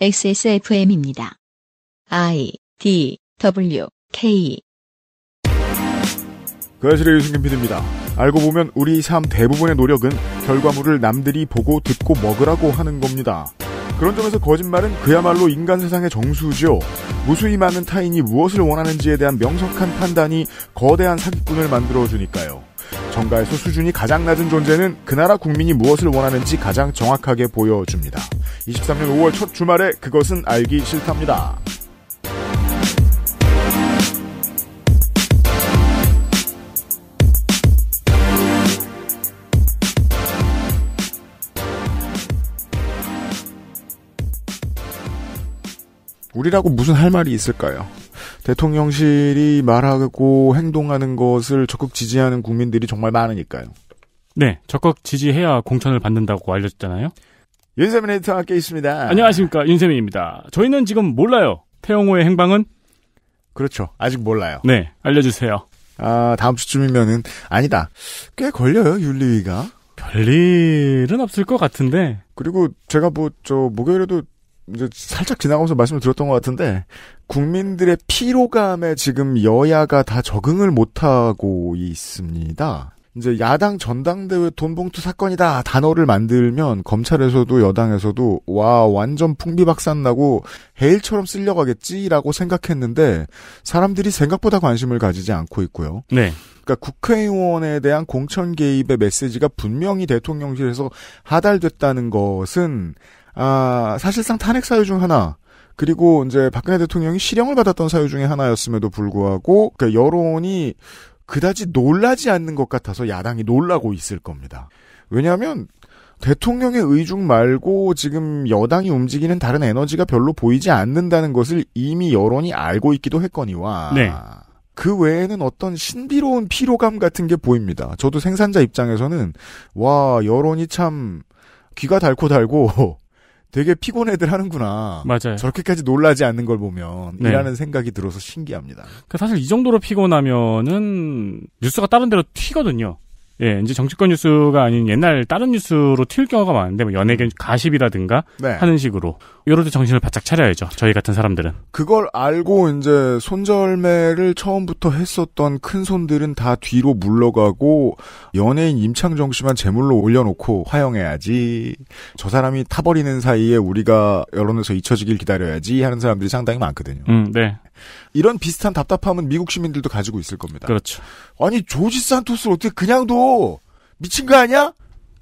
XSFM입니다. I D W K 그실의 아 유승균 PD입니다. 알고 보면 우리 삶 대부분의 노력은 결과물을 남들이 보고 듣고 먹으라고 하는 겁니다. 그런 점에서 거짓말은 그야말로 인간 세상의 정수죠. 무수히 많은 타인이 무엇을 원하는지에 대한 명석한 판단이 거대한 사기꾼을 만들어주니까요. 정가에서 수준이 가장 낮은 존재는 그 나라 국민이 무엇을 원하는지 가장 정확하게 보여줍니다. 23년 5월 첫 주말에 그것은 알기 싫답니다. 우리라고 무슨 할 말이 있을까요? 대통령실이 말하고 행동하는 것을 적극 지지하는 국민들이 정말 많으니까요. 네, 적극 지지해야 공천을 받는다고 알려졌잖아요. 윤세민 에디터 함께 있습니다. 안녕하십니까, 윤세민입니다. 저희는 지금 몰라요. 태영호의 행방은? 그렇죠. 아직 몰라요. 네, 알려주세요. 아, 다음 주쯤이면은, 아니다. 꽤 걸려요, 윤리위가. 별일은 없을 것 같은데. 그리고 제가 뭐, 저, 목요일에도 이제 살짝 지나가면서 말씀을 드렸던 것 같은데 국민들의 피로감에 지금 여야가 다 적응을 못하고 있습니다. 이제 야당 전당대회 돈봉투 사건이다 단어를 만들면 검찰에서도 여당에서도 와 완전 풍비박산 나고 해일처럼 쓸려가겠지라고 생각했는데 사람들이 생각보다 관심을 가지지 않고 있고요. 네. 그러니까 국회의원에 대한 공천 개입의 메시지가 분명히 대통령실에서 하달됐다는 것은 아, 사실상 탄핵 사유 중 하나, 그리고 이제 박근혜 대통령이 실형을 받았던 사유 중에 하나였음에도 불구하고, 그 여론이 그다지 놀라지 않는 것 같아서 야당이 놀라고 있을 겁니다. 왜냐하면 대통령의 의중 말고 지금 여당이 움직이는 다른 에너지가 별로 보이지 않는다는 것을 이미 여론이 알고 있기도 했거니와 네. 그 외에는 어떤 신비로운 피로감 같은 게 보입니다. 저도 생산자 입장에서는 와 여론이 참 귀가 달고 달고 되게 피곤해들 하는구나. 맞아요. 저렇게까지 놀라지 않는 걸 보면 네. 이라는 생각이 들어서 신기합니다. 그러니까 사실 이 정도로 피곤하면은 뉴스가 다른 데로 튀거든요. 예, 이제 정치권 뉴스가 아닌 옛날 다른 뉴스로 튈 경우가 많은데, 뭐 연예계 음. 가십이라든가 네. 하는 식으로. 이럴 때 정신을 바짝 차려야죠. 저희 같은 사람들은. 그걸 알고 이제 손절매를 처음부터 했었던 큰 손들은 다 뒤로 물러가고 연예인 임창정 씨만 제물로 올려놓고 화영해야지. 저 사람이 타버리는 사이에 우리가 여론에서 잊혀지길 기다려야지 하는 사람들이 상당히 많거든요. 음, 네. 이런 비슷한 답답함은 미국 시민들도 가지고 있을 겁니다. 그렇죠. 아니 조지 산토스 어떻게 그냥 도 미친 거 아니야?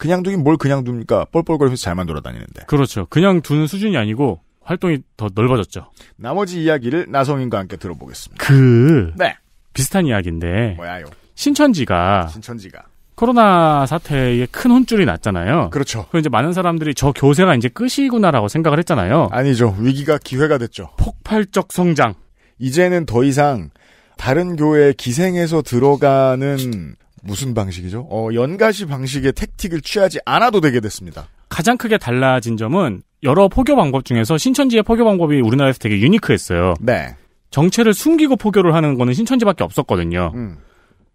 그냥 두긴 뭘 그냥 둡니까? 뻘뻘거리면서 잘만 돌아다니는데. 그렇죠. 그냥 두는 수준이 아니고 활동이 더 넓어졌죠. 나머지 이야기를 나성인과 함께 들어보겠습니다. 그 네. 비슷한 이야기인데 뭐야요? 신천지가 신천지가 코로나 사태에 큰 혼쭐이 났잖아요. 그렇죠. 그 이제 많은 사람들이 저 교세가 이제 끝이구나라고 생각을 했잖아요. 아니죠. 위기가 기회가 됐죠. 폭발적 성장. 이제는 더 이상 다른 교회에 기생해서 들어가는 무슨 방식이죠? 어, 연가시 방식의 택틱을 취하지 않아도 되게 됐습니다. 가장 크게 달라진 점은 여러 포교 방법 중에서 신천지의 포교 방법이 우리나라에서 되게 유니크했어요. 네. 정체를 숨기고 포교를 하는 거는 신천지밖에 없었거든요. 음.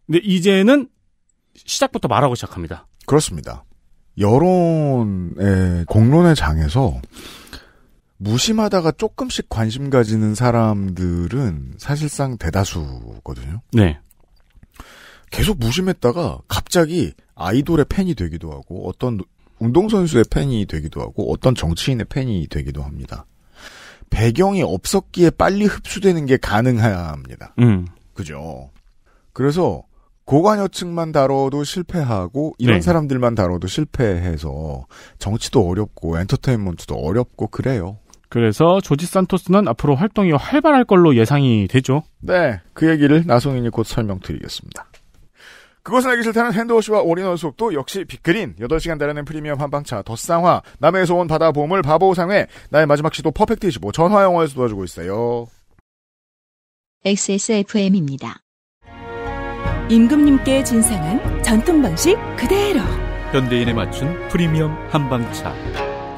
근데 이제는 시작부터 말하고 시작합니다. 그렇습니다. 여론의 공론의 장에서 무심하다가 조금씩 관심 가지는 사람들은 사실상 대다수거든요. 네. 계속 무심했다가 갑자기 아이돌의 팬이 되기도 하고 어떤 운동선수의 팬이 되기도 하고 어떤 정치인의 팬이 되기도 합니다. 배경이 없었기에 빨리 흡수되는 게 가능합니다. 해야 음. 그죠. 그래서 고관여층만 다뤄도 실패하고 이런 네. 사람들만 다뤄도 실패해서 정치도 어렵고 엔터테인먼트도 어렵고 그래요. 그래서 조지 산토스는 앞으로 활동이 활발할 걸로 예상이 되죠. 네, 그 얘기를 나송인이곧 설명드리겠습니다. 그것을 알기 싫다는 핸드워시와 올인원 수업도 역시 빅그린, 8시간 달하는 프리미엄 한방차, 덧상화, 남해에서 온 바다 보험을 바보상회, 나의 마지막 시도 퍼펙트 25, 전화영어에서 도와주고 있어요. XSFM입니다. 임금님께 진상한 전통 방식 그대로. 현대인에 맞춘 프리미엄 한방차,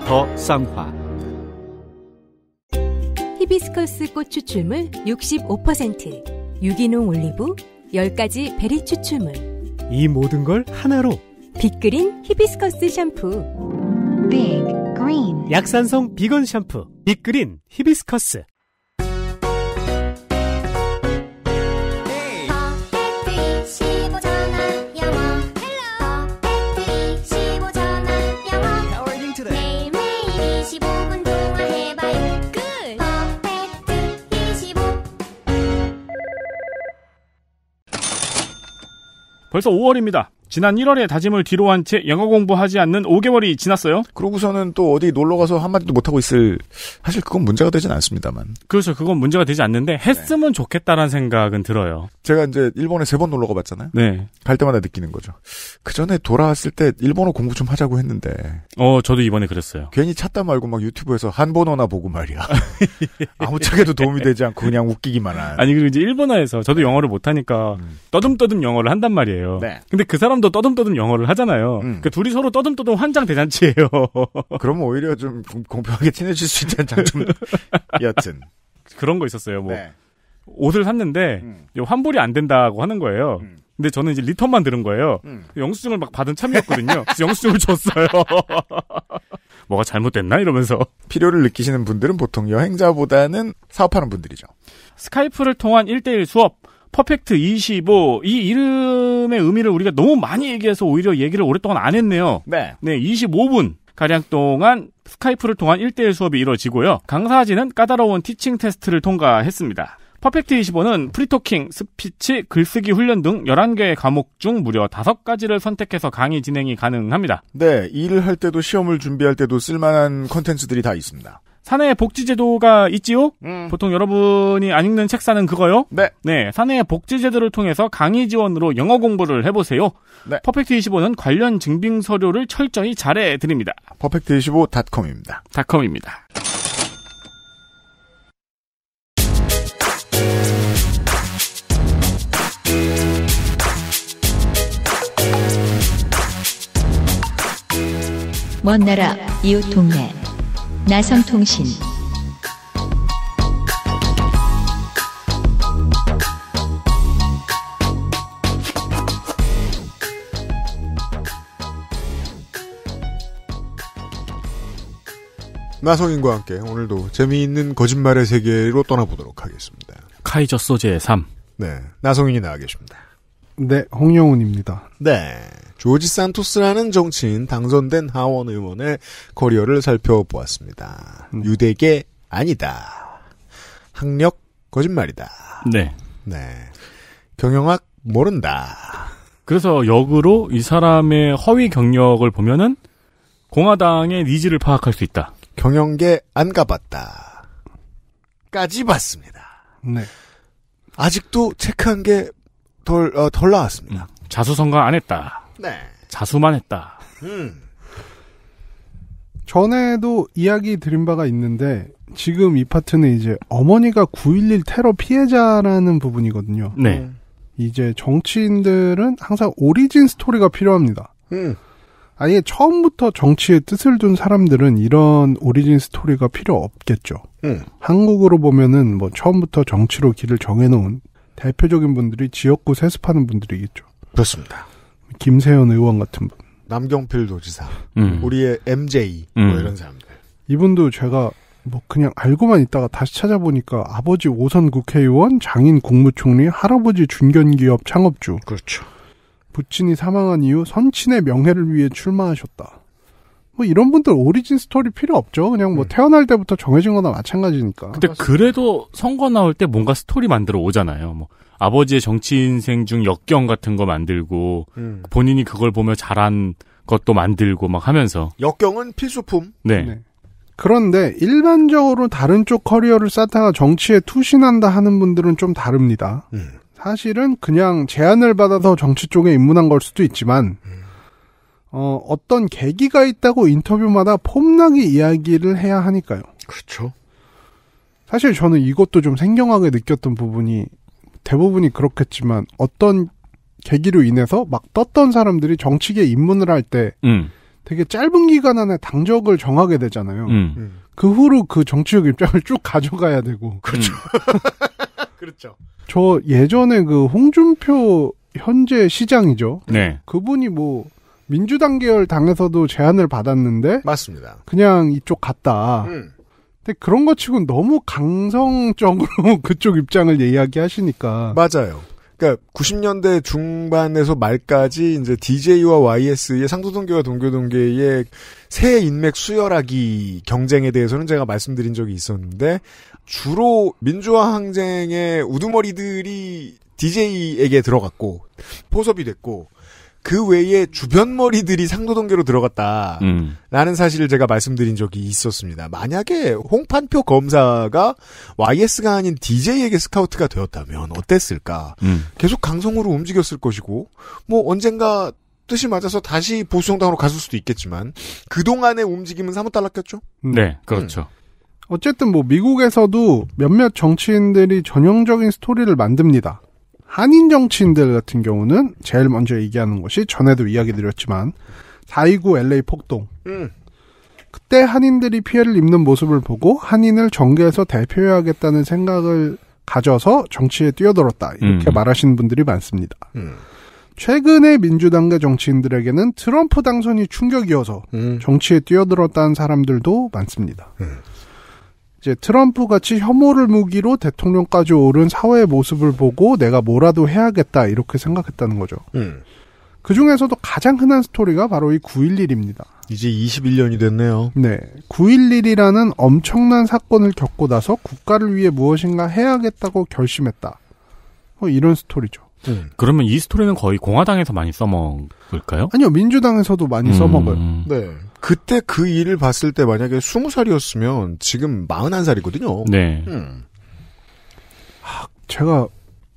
더쌍화. 히비스커스 꽃 추출물 65%, 유기농 올리브, 10가지 베리 추출물. 이 모든 걸 하나로 빅그린 히비스커스 샴푸 빅그린 약산성 비건 샴푸 빅그린 히비스커스 벌써 5월입니다. 지난 1월에 다짐을 뒤로 한 채 영어 공부하지 않는 5개월이 지났어요. 그러고서는 또 어디 놀러 가서 한마디도 못 하고 있을 사실 그건 문제가 되진 않습니다만. 그렇죠. 그건 문제가 되지 않는데 네. 했으면 네. 좋겠다라는 생각은 들어요. 제가 이제 일본에 세 번 놀러 가 봤잖아요. 네. 갈 때마다 느끼는 거죠. 그 전에 돌아왔을 때 일본어 공부 좀 하자고 했는데. 어, 저도 이번에 그랬어요. 괜히 찾다 말고 막 유튜브에서 한번어나 보고 말이야. 아무짝에도 도움이 되지 않고 그냥 웃기기만 한. 아니 그리고 이제 일본어에서 저도 네. 영어를 못 하니까 음. 떠듬떠듬 영어를 한단 말이에요. 네. 근데 그 사람 점점 더 떠듬떠듬 영어를 하잖아요. 음. 그러니까 둘이 서로 떠듬떠듬 환장 대잔치예요. 그러면 오히려 좀 공평하게 친해질 수 있다는 장점. 여튼 그런 거 있었어요. 뭐 네. 옷을 샀는데 음. 환불이 안 된다고 하는 거예요. 음. 근데 저는 이제 리턴만 들은 거예요. 음. 영수증을 막 받은 참이었거든요. 영수증을 줬어요. 뭐가 잘못됐나 이러면서 필요를 느끼시는 분들은 보통 여행자보다는 사업하는 분들이죠. 스카이프를 통한 1대1 수업 퍼펙트 25 이 이름의 의미를 우리가 너무 많이 얘기해서 오히려 얘기를 오랫동안 안 했네요. 네. 네, 25분 가량 동안 스카이프를 통한 1대1 수업이 이뤄지고요. 강사진은 까다로운 티칭 테스트를 통과했습니다. 퍼펙트 25는 프리토킹, 스피치, 글쓰기 훈련 등 11개의 과목 중 무려 5가지를 선택해서 강의 진행이 가능합니다. 네, 일을 할 때도 시험을 준비할 때도 쓸만한 컨텐츠들이 다 있습니다. 사내 복지제도가 있지요? 음. 보통 여러분이 안 읽는 책 사는 그거요? 네. 네. 사내 복지제도를 통해서 강의 지원으로 영어 공부를 해보세요. 네. 퍼펙트25는 관련 증빙 서류를 철저히 잘해드립니다. 퍼펙트25.com입니다. 닷컴입니다. 먼 나라, 이웃 동네. 나성통신 나성인과 함께 오늘도 재미있는 거짓말의 세계로 떠나보도록 하겠습니다. 카이저 소재의 3. 네. 나성인이 나와 계십니다. 네, 홍영훈입니다. 네. 조지 산토스라는 정치인 당선된 하원 의원의 커리어를 살펴보았습니다. 음. 유대계 아니다. 학력 거짓말이다. 네. 네. 경영학 모른다. 그래서 역으로 이 사람의 허위 경력을 보면은 공화당의 니즈를 파악할 수 있다. 경영계 안 가봤다. 까지 봤습니다. 네. 아직도 체크한 게 덜, 어, 덜 나왔습니다. 음, 자수성가 안 했다. 네. 자수만 했다. 음. 전에도 이야기 드린 바가 있는데 지금 이 파트는 이제 어머니가 9.11 테러 피해자라는 부분이거든요. 네. 음. 이제 정치인들은 항상 오리진 스토리가 필요합니다. 음. 아예 처음부터 정치에 뜻을 둔 사람들은 이런 오리진 스토리가 필요 없겠죠. 음. 한국으로 보면은 뭐 처음부터 정치로 길을 정해놓은 대표적인 분들이 지역구 세습하는 분들이겠죠. 그렇습니다. 김세현 의원 같은 분. 남경필 도지사. 음. 우리의 MJ. 뭐 음. 뭐 이런 사람들. 이분도 제가 뭐 그냥 알고만 있다가 다시 찾아보니까 아버지 오선 국회의원, 장인 국무총리, 할아버지 중견기업 창업주. 그렇죠. 부친이 사망한 이후 선친의 명예를 위해 출마하셨다. 뭐 이런 분들 오리진 스토리 필요 없죠. 그냥 뭐 음. 태어날 때부터 정해진 거나 마찬가지니까. 근데 그래도 선거 나올 때 뭔가 스토리 만들어 오잖아요. 뭐 아버지의 정치 인생 중 역경 같은 거 만들고 음. 본인이 그걸 보며 잘한 것도 만들고 막 하면서 역경은 필수품. 네. 네. 그런데 일반적으로 다른 쪽 커리어를 쌓다가 정치에 투신한다 하는 분들은 좀 다릅니다. 음. 사실은 그냥 제안을 받아서 정치 쪽에 입문한 걸 수도 있지만 음. 어, 어떤 계기가 있다고 인터뷰마다 폼나게 이야기를 해야 하니까요. 그렇죠. 사실 저는 이것도 좀 생경하게 느꼈던 부분이 대부분이 그렇겠지만 어떤 계기로 인해서 막 떴던 사람들이 정치계 입문을 할때 음. 되게 짧은 기간 안에 당적을 정하게 되잖아요. 음. 그 후로 그 정치적 입장을 쭉 가져가야 되고. 그렇죠. 음. 그렇죠. 저 예전에 그 홍준표 현재 시장이죠. 네. 그분이 뭐 민주당 계열 당에서도 제안을 받았는데 맞습니다. 그냥 이쪽 갔다. 음. 근데 그런 것 치곤 너무 강성적으로 그쪽 입장을 이야기하시니까 맞아요. 그러니까 90년대 중반에서 말까지 이제 DJ와 YS의 상도동계와 동교동계의 새 인맥 수혈하기 경쟁에 대해서는 제가 말씀드린 적이 있었는데 주로 민주화 항쟁의 우두머리들이 DJ에게 들어갔고 포섭이 됐고 그 외에 주변 머리들이 상도동계로 들어갔다라는 음. 사실을 제가 말씀드린 적이 있었습니다. 만약에 홍판표 검사가 YS가 아닌 DJ에게 스카우트가 되었다면 어땠을까? 음. 계속 강성으로 움직였을 것이고 뭐 언젠가 뜻이 맞아서 다시 보수정당으로 갔을 수도 있겠지만 그동안의 움직임은 사뭇달랐겠죠? 네, 음. 그렇죠. 음. 어쨌든 뭐 미국에서도 몇몇 정치인들이 전형적인 스토리를 만듭니다. 한인 정치인들 같은 경우는 제일 먼저 얘기하는 것이 전에도 이야기 드렸지만 4.29 LA 폭동. 음. 그때 한인들이 피해를 입는 모습을 보고 한인을 정계에서 대표해야겠다는 생각을 가져서 정치에 뛰어들었다. 이렇게 음. 말하시는 분들이 많습니다. 음. 최근에 민주당계 정치인들에게는 트럼프 당선이 충격이어서 음. 정치에 뛰어들었다는 사람들도 많습니다. 음. 이제 트럼프 같이 혐오를 무기로 대통령까지 오른 사회의 모습을 보고 내가 뭐라도 해야겠다 이렇게 생각했다는 거죠. 음. 그 중에서도 가장 흔한 스토리가 바로 이 9.11입니다. 이제 21년이 됐네요. 네. 9.11이라는 엄청난 사건을 겪고 나서 국가를 위해 무엇인가 해야겠다고 결심했다. 뭐 이런 스토리죠. 음. 그러면 이 스토리는 거의 공화당에서 많이 써먹을까요? 아니요, 민주당에서도 많이 음. 써먹어요. 네. 그때 그 일을 봤을 때 만약에 20살이었으면 지금 41살이거든요. 네. 음. 아, 제가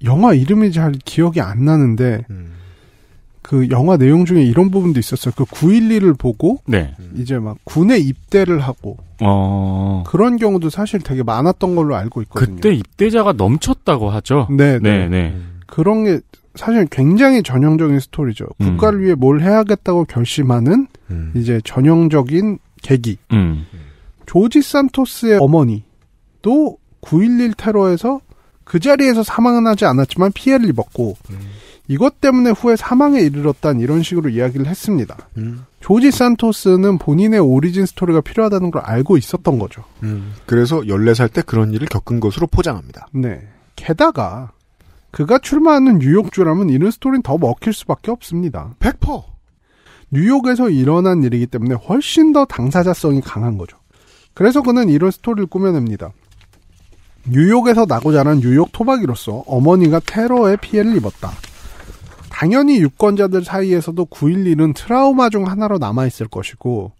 영화 이름이 잘 기억이 안 나는데 음. 그 영화 내용 중에 이런 부분도 있었어요. 그 911을 보고 네. 이제 막 군에 입대를 하고 어... 그런 경우도 사실 되게 많았던 걸로 알고 있거든요. 그때 입대자가 넘쳤다고 하죠. 네, 네, 네. 네. 그런 게 사실 굉장히 전형적인 스토리죠. 음. 국가를 음. 위해 뭘 해야겠다고 결심하는 음. 이제 전형적인 계기. 음. 조지 산토스의 어머니도 9.11 테러에서 그 자리에서 사망은 하지 않았지만 피해를 입었고 음. 이것 때문에 후에 사망에 이르렀다는 이런 식으로 이야기를 했습니다. 음. 조지 산토스는 본인의 오리진 스토리가 필요하다는 걸 알고 있었던 거죠. 음. 그래서 14살 때 그런 일을 겪은 것으로 포장합니다. 네. 게다가 그가 출마하는 뉴욕주라면 이런 스토리는 더 먹힐 수밖에 없습니다. 100%. 뉴욕에서 일어난 일이기 때문에 훨씬 더 당사자성이 강한 거죠. 그래서 그는 이런 스토리를 꾸며냅니다. 뉴욕에서 나고 자란 뉴욕 토박이로서 어머니가 테러에 피해를 입었다. 당연히 유권자들 사이에서도 9.11은 트라우마 중 하나로 남아있을 것이고,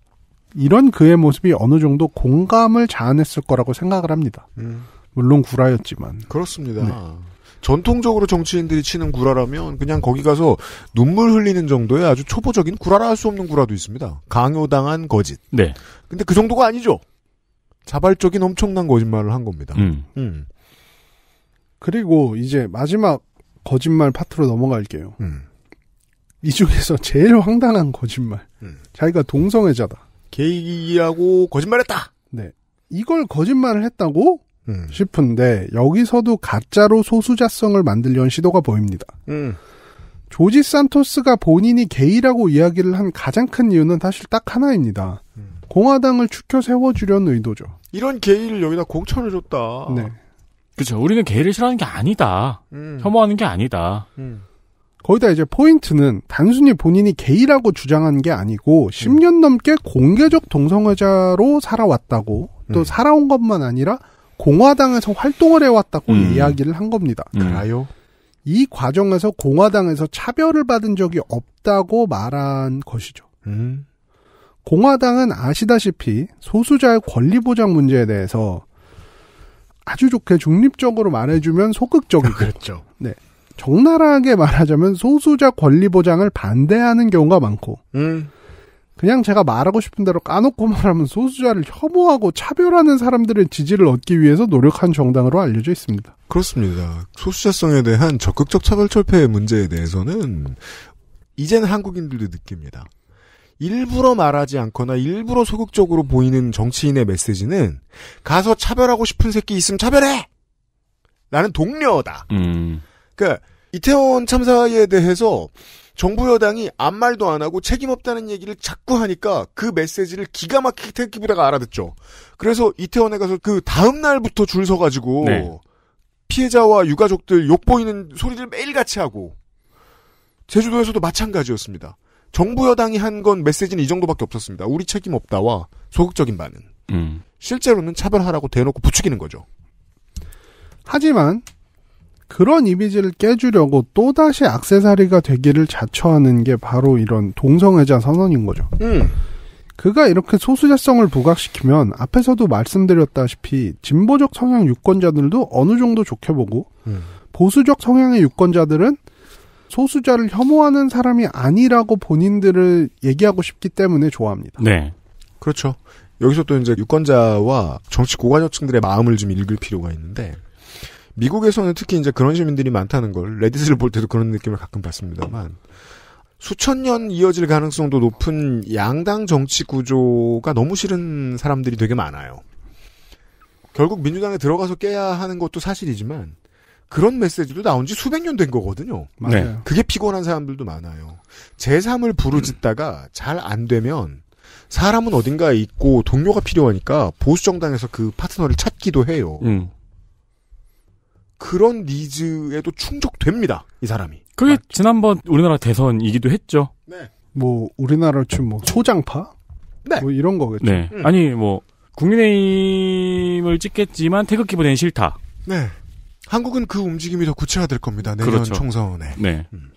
이런 그의 모습이 어느 정도 공감을 자아냈을 거라고 생각을 합니다. 음. 물론 구라였지만. 그렇습니다. 네. 전통적으로 정치인들이 치는 구라라면 그냥 거기 가서 눈물 흘리는 정도의 아주 초보적인 구라라 할 수 없는 구라도 있습니다. 강요당한 거짓. 네. 근데 그 정도가 아니죠. 자발적인 엄청난 거짓말을 한 겁니다. 음. 음. 그리고 이제 마지막 거짓말 파트로 넘어갈게요. 음. 이 중에서 제일 황당한 거짓말. 음. 자기가 동성애자다. 게이하고 거짓말했다. 네. 이걸 거짓말을 했다고 음. 싶은데 여기서도 가짜로 소수자성을 만들려는 시도가 보입니다. 음. 조지 산토스가 본인이 게이라고 이야기를 한 가장 큰 이유는 사실 딱 하나입니다. 음. 공화당을 추켜 세워주려는 의도죠. 이런 게이를 여기다 공천을 줬다. 네. 그렇죠. 우리는 게이를 싫어하는 게 아니다. 음. 혐오하는 게 아니다. 음. 거의다 이제 포인트는 단순히 본인이 게이라고 주장한 게 아니고 10년 넘게 공개적 동성애자로 살아왔다고 또 음. 살아온 것만 아니라 공화당에서 활동을 해왔다고 음. 이야기를 한 겁니다. 그래요? 음. 이 과정에서 공화당에서 차별을 받은 적이 없다고 말한 것이죠. 음. 공화당은 아시다시피 소수자의 권리 보장 문제에 대해서 아주 좋게 중립적으로 말해주면 소극적이고 그렇죠. 네. 적나라하게 말하자면 소수자 권리 보장을 반대하는 경우가 많고 음. 그냥 제가 말하고 싶은 대로 까놓고 말하면 소수자를 혐오하고 차별하는 사람들의 지지를 얻기 위해서 노력한 정당으로 알려져 있습니다. 그렇습니다. 소수자성에 대한 적극적 차별 철폐 의 문제에 대해서는 이젠 한국인들도 느낍니다. 일부러 말하지 않거나 일부러 소극적으로 보이는 정치인의 메시지는 가서 차별하고 싶은 새끼 있으면 차별해! 나는 동료다. 음. 그까 그러니까 이태원 참사에 대해서 정부 여당이 아무 말도 안 하고 책임 없다는 얘기를 자꾸 하니까 그 메시지를 기가 막히게 태극기 부대가 알아듣죠. 그래서 이태원에 가서 그 다음 날부터 줄 서가지고 네. 피해자와 유가족들 욕 보이는 소리를 매일 같이 하고 제주도에서도 마찬가지였습니다. 정부 여당이 한 건 메시지는 이 정도밖에 없었습니다. 우리 책임 없다와 소극적인 반응. 음. 실제로는 차별하라고 대놓고 부추기는 거죠. 하지만 그런 이미지를 깨주려고 또다시 악세사리가 되기를 자처하는 게 바로 이런 동성애자 선언인 거죠. 음. 그가 이렇게 소수자성을 부각시키면 앞에서도 말씀드렸다시피 진보적 성향 유권자들도 어느 정도 좋게 보고 음. 보수적 성향의 유권자들은 소수자를 혐오하는 사람이 아니라고 본인들을 얘기하고 싶기 때문에 좋아합니다. 네. 그렇죠. 여기서 또 이제 유권자와 정치 고관여층들의 마음을 좀 읽을 필요가 있는데 미국에서는 특히 이제 그런 시민들이 많다는 걸 레딧을 볼 때도 그런 느낌을 가끔 받습니다만 수천 년 이어질 가능성도 높은 양당 정치 구조가 너무 싫은 사람들이 되게 많아요. 결국 민주당에 들어가서 깨야 하는 것도 사실이지만 그런 메시지도 나온 지 수백 년 된 거거든요. 맞아요. 네. 그게 피곤한 사람들도 많아요. 제3을 부르짖다가 잘 안 되면 사람은 어딘가에 있고 동료가 필요하니까 보수 정당에서 그 파트너를 찾기도 해요. 음. 그런 니즈에도 충족됩니다. 이 사람이. 그게 맞죠. 지난번 우리나라 대선이기도 했죠. 네. 뭐 우리나라 좀뭐 소장파? 네. 뭐 이런 거겠죠. 네. 음. 아니 뭐 국민의힘을 찍겠지만 태극기 보내는 싫다. 네. 한국은 그 움직임이 더 구체화될 겁니다. 내년 그렇죠. 총선에. 네. 음.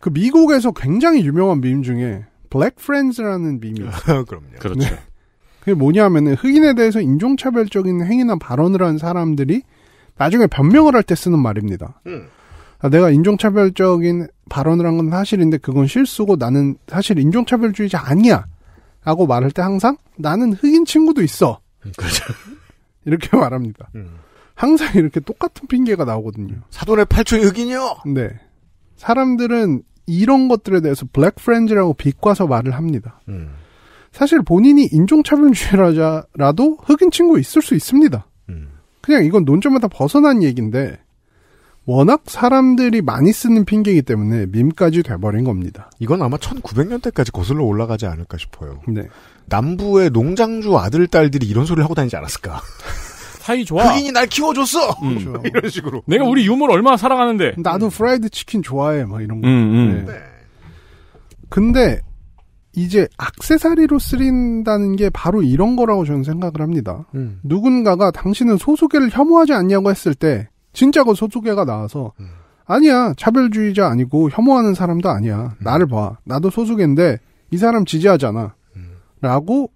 그 미국에서 굉장히 유명한 밈 중에 블랙 프렌즈라는 밈이 있어요. 그럼요. 그렇죠. 네. 그게 뭐냐면은 흑인에 대해서 인종차별적인 행위나 발언을 한 사람들이 나중에 변명을 할 때 쓰는 말입니다. 음. 아, 내가 인종차별적인 발언을 한 건 사실인데 그건 실수고 나는 사실 인종차별주의자 아니야. 라고 말할 때 항상 나는 흑인 친구도 있어. 음, 그렇죠. 이렇게 말합니다. 음. 항상 이렇게 똑같은 핑계가 나오거든요. 사돈의 팔촌 흑인이요? 네. 사람들은 이런 것들에 대해서 블랙 프렌즈라고 비꼬아서 말을 합니다. 음. 사실 본인이 인종차별주의라도 흑인 친구 있을 수 있습니다. 그냥 이건 논점에다 벗어난 얘기인데 워낙 사람들이 많이 쓰는 핑계이기 때문에 밈까지 돼버린 겁니다. 이건 아마 1900년대까지 거슬러 올라가지 않을까 싶어요. 네. 남부의 농장주 아들 딸들이 이런 소리를 하고 다니지 않았을까? 사이 좋아. 흑인이 날 키워줬어. 음. 음. 이런 식으로. 내가 우리 유물를 얼마나 사랑하는데. 나도 프라이드 치킨 좋아해. 막 이런 거. 음, 음. 네. 근데 이제 악세사리로 쓰린다는 게 바로 이런 거라고 저는 생각을 합니다. 음. 누군가가 당신은 소속계를 혐오하지 않냐고 했을 때 진짜 그소속계가 나와서 음. 아니야 차별주의자 아니고 혐오하는 사람도 아니야 음. 나를 봐 나도 소속인데이 사람 지지하잖아 음. 라고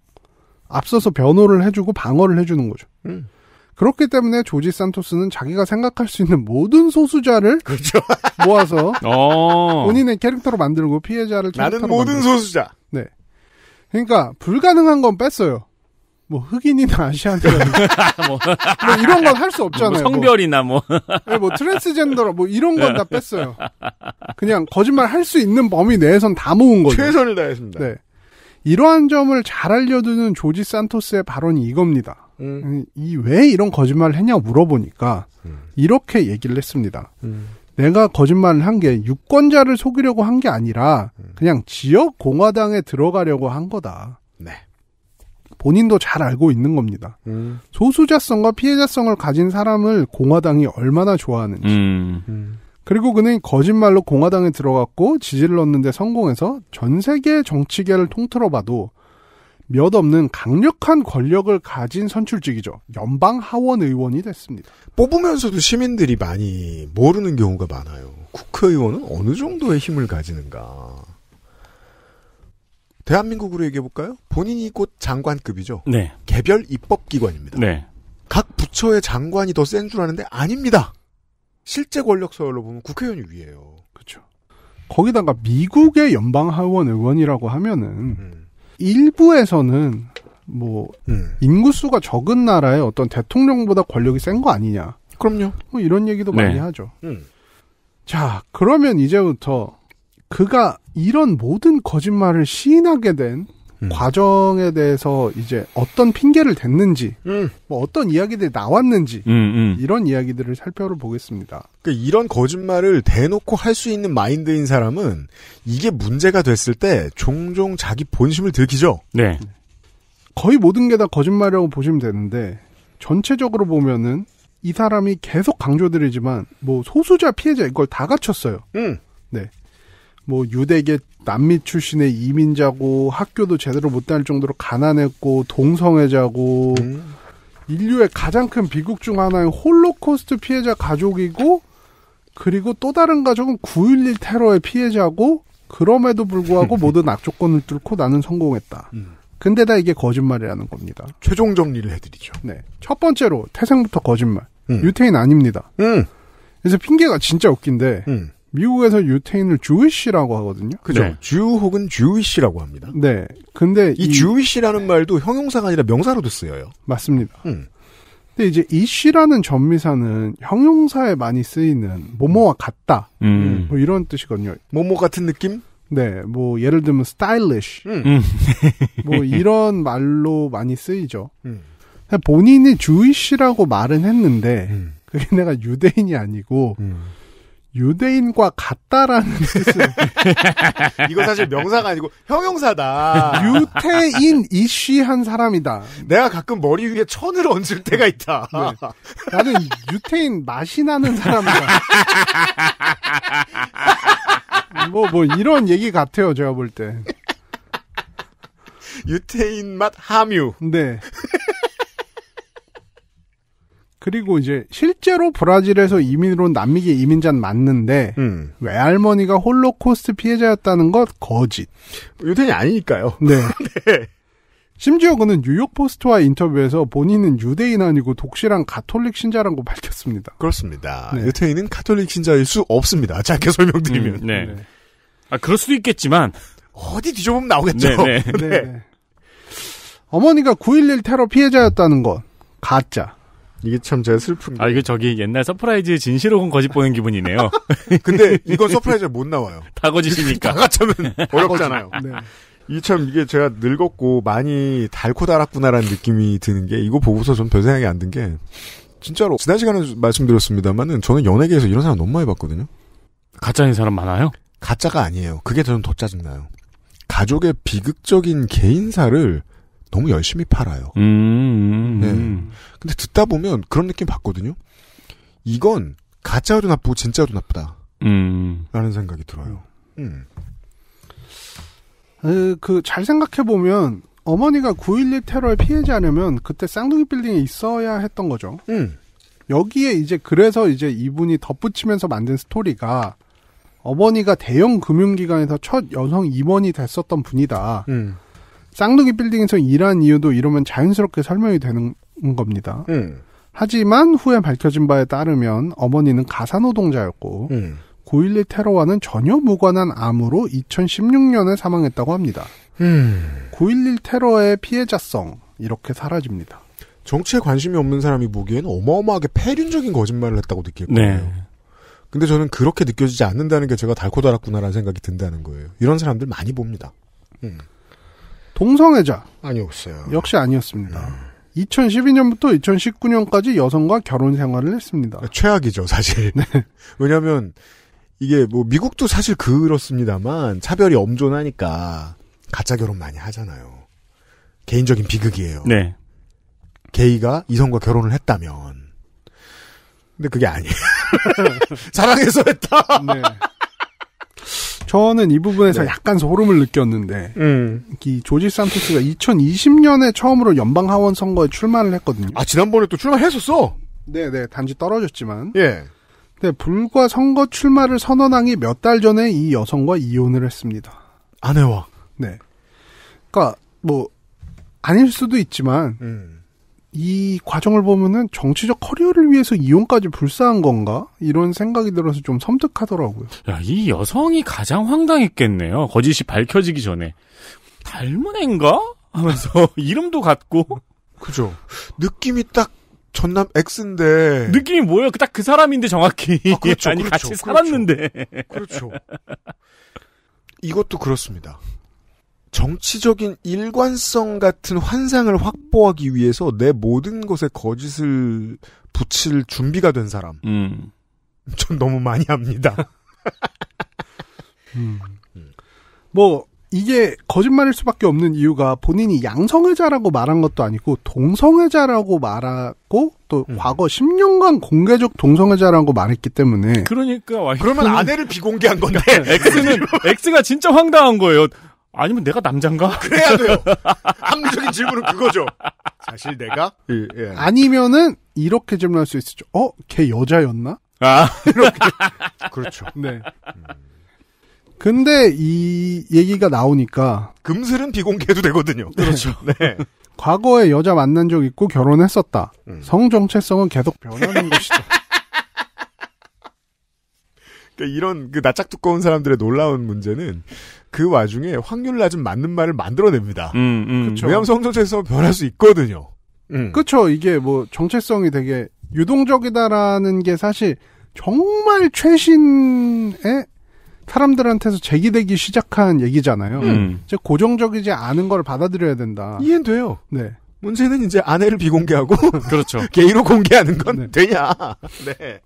앞서서 변호를 해주고 방어를 해주는 거죠. 음. 그렇기 때문에 조지 산토스는 자기가 생각할 수 있는 모든 소수자를 그렇죠. 모아서 어. 본인의 캐릭터로 만들고 피해자를 캐릭터로 나는 모든 만들고. 소수자. 네. 그러니까 불가능한 건 뺐어요. 뭐 흑인이나 아시안이나 뭐, 뭐 이런 건 할수 뭐 없잖아요. 뭐 성별이나 뭐. 네, 뭐, 뭐 트랜스젠더라 뭐 이런 건 다 뺐어요. 그냥 거짓말 할 수 있는 범위 내에선 다 모은 거죠. 최선을 다했습니다. 네. 이러한 점을 잘 알려두는 조지 산토스의 발언이 이겁니다. 음. 음 이왜 이런 거짓말을 했냐고 물어보니까 음. 이렇게 얘기를 했습니다. 음. 내가 거짓말을 한 게 유권자를 속이려고 한 게 아니라 음. 그냥 지역 공화당에 들어가려고 한 거다. 네. 본인도 잘 알고 있는 겁니다. 음. 소수자성과 피해자성을 가진 사람을 공화당이 얼마나 좋아하는지. 그리고 그는 거짓말로 공화당에 들어갔고 지지를 얻는데 성공해서 전 세계 정치계를 통틀어 봐도 몇 없는 강력한 권력을 가진 선출직이죠. 연방 하원 의원이 됐습니다. 뽑으면서도 시민들이 많이 모르는 경우가 많아요. 국회의원은 어느 정도의 힘을 가지는가. 대한민국으로 얘기해볼까요? 본인이 곧 장관급이죠. 네. 개별 입법기관입니다. 네. 각 부처의 장관이 더 센 줄 아는데 아닙니다. 실제 권력 서열로 보면 국회의원이 위에요. 그렇죠. 거기다가 미국의 연방 하원 의원이라고 하면은 음. 일부에서는 뭐 음. 인구수가 적은 나라에 어떤 대통령보다 권력이 센 거 아니냐. 그럼요. 뭐 이런 얘기도 네. 많이 하죠. 음. 자, 그러면 이제부터 그가 이런 모든 거짓말을 시인하게 된 음. 과정에 대해서 이제 어떤 핑계를 댔는지, 음. 뭐 어떤 이야기들이 나왔는지 음, 음. 이런 이야기들을 살펴보겠습니다. 그러니까 이런 거짓말을 대놓고 할 수 있는 마인드인 사람은 이게 문제가 됐을 때 종종 자기 본심을 들키죠. 네. 거의 모든 게 다 거짓말이라고 보시면 되는데 전체적으로 보면은 이 사람이 계속 강조드리지만 뭐 소수자 피해자 이걸 다 갖췄어요. 음. 뭐 유대계 남미 출신의 이민자고 학교도 제대로 못 다닐 정도로 가난했고 동성애자고 음. 인류의 가장 큰 비극 중 하나인 홀로코스트 피해자 가족이고 그리고 또 다른 가족은 9.11 테러의 피해자고 그럼에도 불구하고 모든 악조건을 뚫고 나는 성공했다. 음. 근데 다 이게 거짓말이라는 겁니다. 최종 정리를 해드리죠. 네. 첫 번째로 태생부터 거짓말. 음. 유태인 아닙니다. 음. 그래서 핑계가 진짜 웃긴데 음. 미국에서 유태인을 주이시라고 하거든요. 그죠. 네. 주 혹은 주이시라고 합니다. 네. 근데 이, 주이시라는 네. 말도 형용사가 아니라 명사로도 쓰여요. 맞습니다. 음. 근데 이제 이씨라는 전미사는 형용사에 많이 쓰이는 모모와 같다. 음. 뭐 이런 뜻이거든요. 모모 같은 느낌? 네. 뭐 예를 들면 스타일리쉬. 음. 음. 뭐 이런 말로 많이 쓰이죠. 음. 본인이 주이시라고 말은 했는데 음. 그게 내가 유대인이 아니고 유대인과 같다라는 뜻은 이거 사실 명사가 아니고 형용사다. 유태인 이씨한 사람이다. 내가 가끔 머리 위에 천을 얹을 때가 있다. 네. 나는 유태인 맛이 나는 사람이다. 뭐뭐 뭐 이런 얘기 같아요 제가 볼 때. 유태인 맛 함유. 네. 그리고 이제 실제로 브라질에서 이민으로 온 남미계 이민자는 맞는데 음. 외할머니가 홀로코스트 피해자였다는 것 거짓. 유대인이 아니니까요. 네. 네. 심지어 그는 뉴욕 포스트와 인터뷰에서 본인은 유대인 아니고 독실한 가톨릭 신자라고 밝혔습니다. 그렇습니다. 네. 유태인은 가톨릭 신자일 수 없습니다. 짧게 설명드리면. 음, 네. 네. 아 그럴 수도 있겠지만 어디 뒤져보면 나오겠죠. 네. 네. 네. 어머니가 9.11 테러 피해자였다는 것 가짜. 이게 참 제가 슬픈 게. 아, 이거 저기 옛날 서프라이즈 진실 혹은 거짓 보는 기분이네요. 근데 이건 서프라이즈못 나와요. 다 거짓이니까. 다 같으면 어렵잖아요. 네. 이참 이게 제가 늙었고 많이 달고 달았구나라는 느낌이 드는 게 이거 보고서 전별 생각이 안 든 게 진짜로 지난 시간에 말씀드렸습니다만은 저는 연예계에서 이런 사람 너무 많이 봤거든요. 가짜인 사람 많아요? 가짜가 아니에요. 그게 저는 더 짜증나요. 가족의 비극적인 개인사를 너무 열심히 팔아요. 음, 음, 네. 음. 근데 듣다 보면 그런 느낌 받거든요. 이건 가짜도 나쁘고 진짜도 나쁘다. 음. 라는 생각이 들어요. 음. 그, 잘 생각해보면, 어머니가 9.11 테러를 피해지 않으면, 그때 쌍둥이 빌딩에 있어야 했던 거죠. 음. 여기에 이제, 그래서 이제 이분이 덧붙이면서 만든 스토리가, 어머니가 대형 금융기관에서 첫 여성 임원이 됐었던 분이다. 음. 쌍둥이 빌딩에서 일한 이유도 이러면 자연스럽게 설명이 되는 겁니다. 음. 하지만 후에 밝혀진 바에 따르면 어머니는 가사노동자였고 음. 9.11 테러와는 전혀 무관한 암으로 2016년에 사망했다고 합니다. 음. 9.11 테러의 피해자성 이렇게 사라집니다. 정치에 관심이 없는 사람이 보기에는 어마어마하게 패륜적인 거짓말을 했다고 느낄 네. 거예요. 네. 근데 저는 그렇게 느껴지지 않는다는 게 제가 달고 달았구나라는 생각이 든다는 거예요. 이런 사람들 많이 봅니다. 음. 동성애자. 아니었어요. 역시 아니었습니다. 음. 2012년부터 2019년까지 여성과 결혼 생활을 했습니다. 아, 최악이죠, 사실. 네. 왜냐면, 이게 뭐, 미국도 사실 그렇습니다만, 차별이 엄존하니까, 가짜 결혼 많이 하잖아요. 개인적인 비극이에요. 네. 게이가 이성과 결혼을 했다면. 근데 그게 아니에요. 사랑해서 했다! 네. 저는 이 부분에서 네. 약간 소름을 느꼈는데 음. 이 조지 산토스가 2020년에 처음으로 연방 하원 선거에 출마를 했거든요. 아 지난번에 또 출마했었어. 네네 네. 단지 떨어졌지만. 예. 네 불과 선거 출마를 선언하기 몇 달 전에 이 여성과 이혼을 했습니다. 아내와. 네. 그러니까 뭐 아닐 수도 있지만. 음. 이 과정을 보면은 정치적 커리어를 위해서 이혼까지 불사한 건가? 이런 생각이 들어서 좀 섬뜩하더라고요. 야, 이 여성이 가장 황당했겠네요. 거짓이 밝혀지기 전에. 닮은 앤가? 하면서 이름도 같고. 그죠. 느낌이 딱 전남 X인데. 느낌이 뭐예요? 딱 그 사람인데 정확히. 아, 그렇죠, 아니, 그렇죠, 같이 그렇죠. 살았는데. 그렇죠. 이것도 그렇습니다. 정치적인 일관성 같은 환상을 확보하기 위해서 내 모든 것에 거짓을 붙일 준비가 된 사람. 음. 전 너무 많이 합니다. 음. 음. 뭐 이게 거짓말일 수밖에 없는 이유가 본인이 양성애자라고 말한 것도 아니고 동성애자라고 말하고 또 음. 과거 10년간 공개적 동성애자라고 말했기 때문에 그러니까 그러면 아내를 비공개한 건데 X는 X가 진짜 황당한 거예요. 아니면 내가 남잔가? 그래야 돼요. 합리적인 질문은 그거죠. 사실 내가? 예, 예. 아니면은 이렇게 질문할 수 있었죠. 어? 걔 여자였나? 아. 이렇게. 그렇죠. 네. 근데 이 얘기가 나오니까 금슬은 비공개도 되거든요. 그렇죠. 네. 과거에 여자 만난 적 있고 결혼했었다. 음. 성 정체성은 계속 변하는 것이죠. 그러니까 이런 그 낯짝 두꺼운 사람들의 놀라운 문제는 그 와중에 확률 낮은 맞는 말을 만들어냅니다. 음, 음. 왜냐하면 성전체에서 변할 수 있거든요. 음. 그렇죠. 이게 뭐 정체성이 되게 유동적이다라는 게 사실 정말 최신의 사람들한테서 제기되기 시작한 얘기잖아요. 음. 이제 고정적이지 않은 걸 받아들여야 된다. 이해는 돼요. 네. 문제는 이제 아내를 비공개하고 그렇죠. 게이로 공개하는 건 네. 되냐. 네.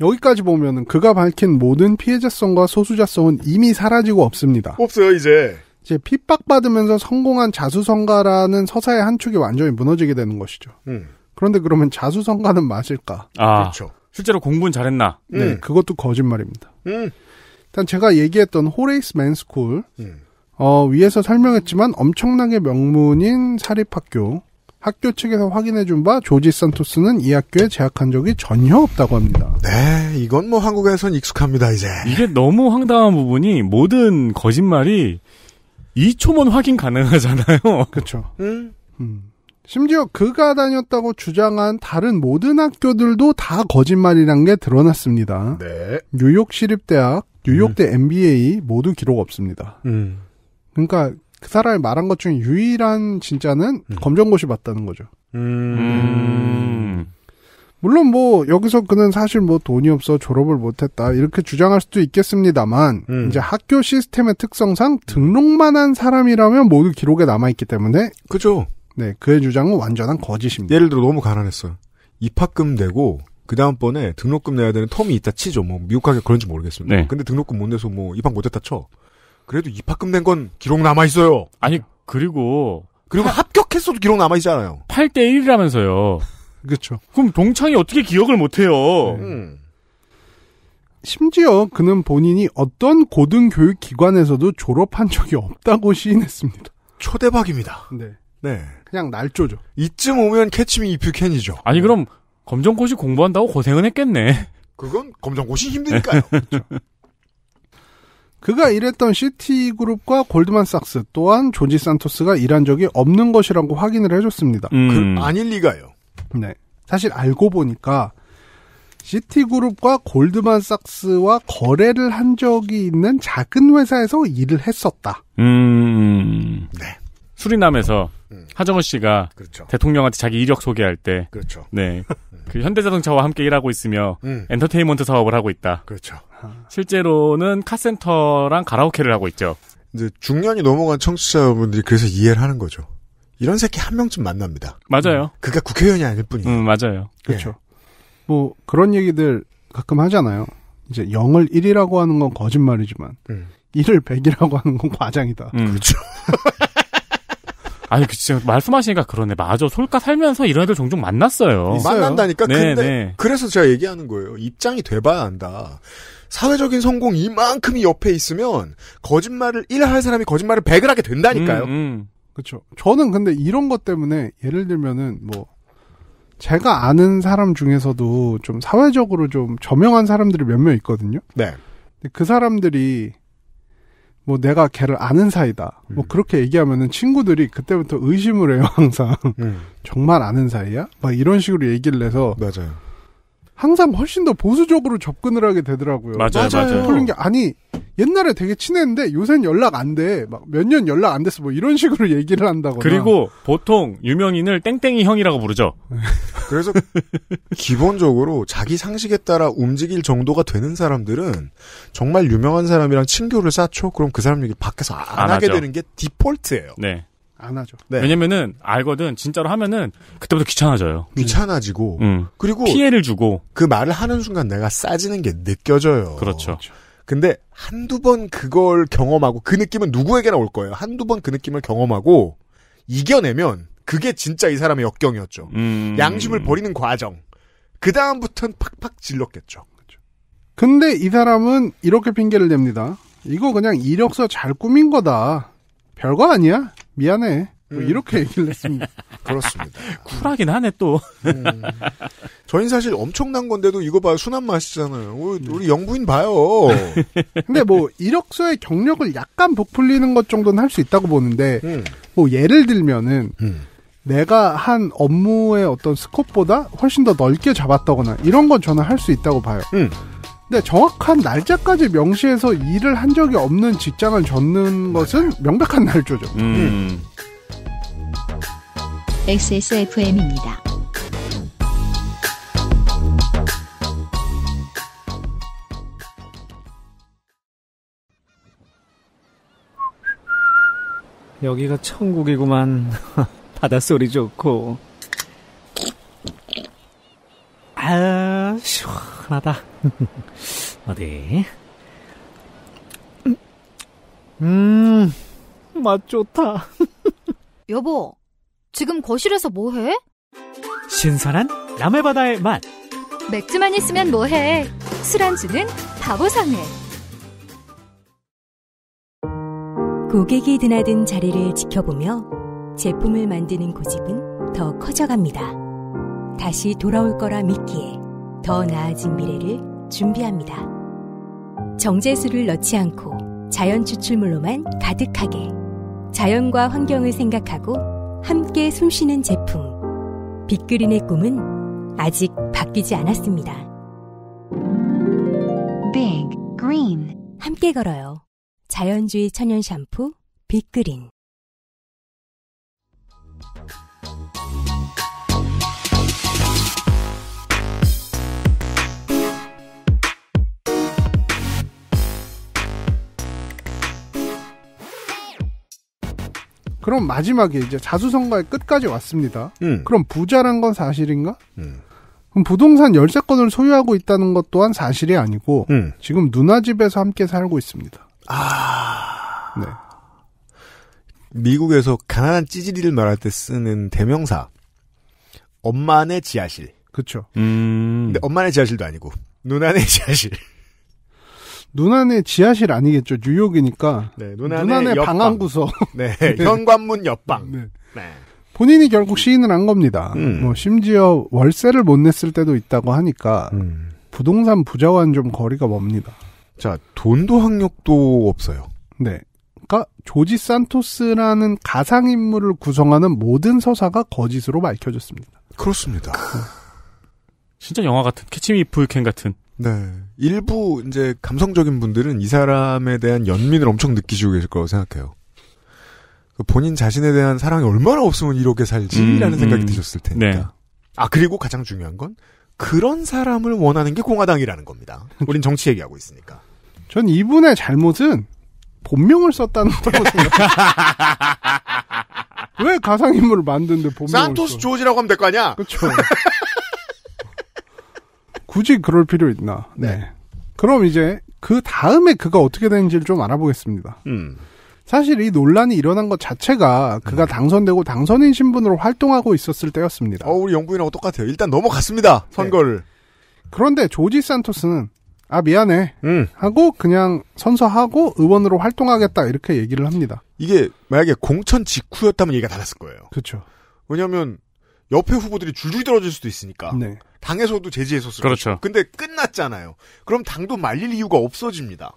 여기까지 보면은 그가 밝힌 모든 피해자성과 소수자성은 이미 사라지고 없습니다. 없어요, 이제. 이제 핍박받으면서 성공한 자수성가라는 서사의 한 축이 완전히 무너지게 되는 것이죠. 음. 그런데 그러면 자수성가는 맞을까? 아, 그렇죠. 실제로 공부는 잘했나? 네, 음. 그것도 거짓말입니다. 음. 일단 제가 얘기했던 호레이스 맨스쿨, 음. 어, 위에서 설명했지만 엄청나게 명문인 사립학교, 학교 측에서 확인해 준 바 조지 산토스는 이 학교에 재학한 적이 전혀 없다고 합니다. 네, 이건 뭐 한국에선 익숙합니다, 이제. 이게 너무 황당한 부분이 모든 거짓말이 2초만 확인 가능하잖아요. 그렇죠. 음. 음. 심지어 그가 다녔다고 주장한 다른 모든 학교들도 다 거짓말이란 게 드러났습니다. 네. 뉴욕 시립대학, 뉴욕대 음. MBA 모두 기록 없습니다. 음. 그러니까 그 사람이 말한 것 중에 유일한 진짜는 음. 검정고시 봤다는 거죠. 음. 물론 뭐 여기서 그는 사실 뭐 돈이 없어 졸업을 못했다 이렇게 주장할 수도 있겠습니다만 음. 이제 학교 시스템의 특성상 등록만 한 사람이라면 모두 기록에 남아있기 때문에 그죠. 네 그의 주장은 완전한 거짓입니다. 예를 들어 너무 가난했어요. 입학금 내고 그 다음번에 등록금 내야 되는 텀이 있다 치죠. 뭐 미국 가게 그런지 모르겠습니다. 네. 근데 등록금 못 내서 뭐 입학 못했다 쳐. 그래도 입학금 낸 건 기록 남아 있어요. 아니 그리고 그리고 하... 합격했어도 기록 남아 있잖아요. 8대 1이라면서요. 그렇죠. 그럼 동창이 어떻게 기억을 못 해요? 네. 음. 심지어 그는 본인이 어떤 고등교육 기관에서도 졸업한 적이 없다고 시인했습니다. 초대박입니다. 네. 네. 그냥 날조죠. 이쯤 오면 캐치미 이퓨캔이죠. 아니 그럼 검정고시 공부한다고 고생은 했겠네. 그건 검정고시 힘드니까요. 그렇죠. 그가 일했던 시티그룹과 골드만삭스 또한 조지 산토스가 일한 적이 없는 것이라고 확인을 해줬습니다. 음. 그, 아닐 리가요. 네. 사실 알고 보니까 시티그룹과 골드만삭스와 거래를 한 적이 있는 작은 회사에서 일을 했었다. 음. 네. 수리남에서 음. 하정우 씨가 그렇죠. 대통령한테 자기 이력 소개할 때 그렇죠. 네. 그 현대자동차와 함께 일하고 있으며 음. 엔터테인먼트 사업을 하고 있다. 그렇죠. 아. 실제로는 카센터랑 가라오케를 하고 있죠. 이제 중년이 넘어간 청취자분들이 그래서 이해를 하는 거죠. 이런 새끼 한 명쯤 만납니다. 맞아요. 음. 그게 국회의원이 아닐 뿐이에요. 음, 맞아요. 예. 그렇죠. 예. 뭐 그런 얘기들 가끔 하잖아요. 이제 0을 1이라고 하는 건 거짓말이지만 음. 1을 100이라고 하는 건 과장이다. 음. 그렇죠. 아니, 그, 지금 말씀하시니까 그러네. 맞아. 솔까 살면서 이런 애들 종종 만났어요. 있어요. 만난다니까? 네, 근데, 네. 그래서 제가 얘기하는 거예요. 입장이 돼봐야 한다. 사회적인 성공이 만큼이 옆에 있으면 거짓말을 일할 사람이 거짓말을 100을 하게 된다니까요. 음, 음. 그렇죠. 저는 근데 이런 것 때문에 예를 들면은 뭐 제가 아는 사람 중에서도 좀 사회적으로 좀 저명한 사람들이 몇 명 있거든요. 네. 그 사람들이 뭐 내가 걔를 아는 사이다. 뭐 음. 뭐 그렇게 얘기하면은 친구들이 그때부터 의심을 해요 항상. 음. 정말 아는 사이야? 막 이런 식으로 얘기를 해서 맞아요. 항상 훨씬 더 보수적으로 접근을 하게 되더라고요. 맞아요, 맞아요. 풀린 게 아니 옛날에 되게 친했는데 요새는 연락 안 돼. 막 몇 년 연락 안 됐어. 뭐 이런 식으로 얘기를 한다거나. 그리고 보통 유명인을 땡땡이 형이라고 부르죠. 그래서 기본적으로 자기 상식에 따라 움직일 정도가 되는 사람들은 정말 유명한 사람이랑 친교를 쌓죠. 그럼 그 사람 얘기 밖에서 안, 안 하게 하죠. 되는 게 디폴트예요. 네. 안 하죠. 네. 왜냐면은 알거든 진짜로 하면은 그때부터 귀찮아져요. 귀찮아지고 음. 그리고 피해를 주고 그 말을 하는 순간 내가 싸지는 게 느껴져요. 그렇죠. 근데 한두 번 그걸 경험하고 그 느낌은 누구에게나 올 거예요. 한두 번 그 느낌을 경험하고 이겨내면 그게 진짜 이 사람의 역경이었죠. 음... 양심을 버리는 과정. 그 다음부터는 팍팍 질렀겠죠. 그렇죠. 근데 이 사람은 이렇게 핑계를 댑니다 이거 그냥 이력서 잘 꾸민 거다. 별거 아니야. 미안해. 뭐 음. 이렇게 얘기를 했습니다. 그렇습니다. 쿨하긴 하네 또. 음. 저희 는 사실 엄청난 건데도 이거 봐요 순한 맛이잖아요. 우리, 네. 우리 영부인 봐요. 근데 뭐 이력서의 경력을 약간 부풀리는 것 정도는 할 수 있다고 보는데 음. 뭐 예를 들면은 음. 내가 한 업무의 어떤 스코보다 훨씬 더 넓게 잡았다거나 이런 건 저는 할 수 있다고 봐요. 음. 근데 네, 정확한 날짜까지 명시해서 일을 한 적이 없는 직장을 젓는 네. 것은 명백한 날조죠. 음. XSFM입니다. 네. 여기가 천국이구만. 바닷소리 좋고. 아, 시원. 시원하다. 어디? 네. 음, 맛 좋다. 여보, 지금 거실에서 뭐해? 신선한 남해바다의 맛. 맥주만 있으면 뭐해? 술안주는 바보상회. 고객이 드나든 자리를 지켜보며 제품을 만드는 고집은 더 커져갑니다. 다시 돌아올 거라 믿기에 더 나아진 미래를 준비합니다. 정제수를 넣지 않고 자연 추출물로만 가득하게 자연과 환경을 생각하고 함께 숨쉬는 제품 빅그린의 꿈은 아직 바뀌지 않았습니다. Big Green 함께 걸어요. 자연주의 천연 샴푸 빅그린 그럼 마지막에 이제 자수성가의 끝까지 왔습니다. 음. 그럼 부자란 건 사실인가? 음. 그럼 부동산 13건을 소유하고 있다는 것 또한 사실이 아니고 음. 지금 누나 집에서 함께 살고 있습니다. 아. 네. 미국에서 가난한 찌질이를 말할 때 쓰는 대명사. 엄마네 지하실. 그쵸죠 음. 근데 엄마네 지하실도 아니고 누나네 지하실. 누나네 지하실 아니겠죠. 뉴욕이니까. 네, 누나네 누난의 방한구석. 네, 현관문 옆방. 네. 네. 본인이 결국 시인을 한 겁니다. 음. 뭐 심지어 월세를 못 냈을 때도 있다고 하니까 음. 부동산 부자와는 좀 거리가 멉니다. 자, 돈도 학력도 없어요. 네. 그러니까 조지 산토스라는 가상 인물을 구성하는 모든 서사가 거짓으로 밝혀졌습니다. 그렇습니다. 진짜 영화 같은 캐치미 이 풀캔 같은. 네. 일부 이제 감성적인 분들은 이 사람에 대한 연민을 엄청 느끼시고 계실 거라고 생각해요. 그 본인 자신에 대한 사랑이 얼마나 없으면 이렇게 살지라는 음, 생각이 음. 드셨을 테니까. 네. 아 그리고 가장 중요한 건 그런 사람을 원하는 게 공화당이라는 겁니다. 우린 정치 얘기하고 있으니까. 전 이분의 잘못은 본명을 썼다는 거라고 생각해요. 왜 가상인물을 만드는데 본명을 산토스 써? 조지라고 하면 될 거 아니야? 그렇죠. 굳이 그럴 필요 있나. 네. 네. 그럼 이제 그 다음에 그가 어떻게 되는지를 좀 알아보겠습니다. 음. 사실 이 논란이 일어난 것 자체가 그가 음. 당선되고 당선인 신분으로 활동하고 있었을 때였습니다. 어, 우리 영부인하고 똑같아요. 일단 넘어갔습니다. 선거를. 네. 그런데 조지 산토스는 아 미안해 음. 하고 그냥 선서하고 의원으로 활동하겠다 이렇게 얘기를 합니다. 이게 만약에 공천 직후였다면 얘기가 달랐을 거예요. 그렇죠. 왜냐하면 옆에 후보들이 줄줄이 떨어질 수도 있으니까. 네. 당에서도 제지했었어요 그렇죠. 근데 끝났잖아요. 그럼 당도 말릴 이유가 없어집니다.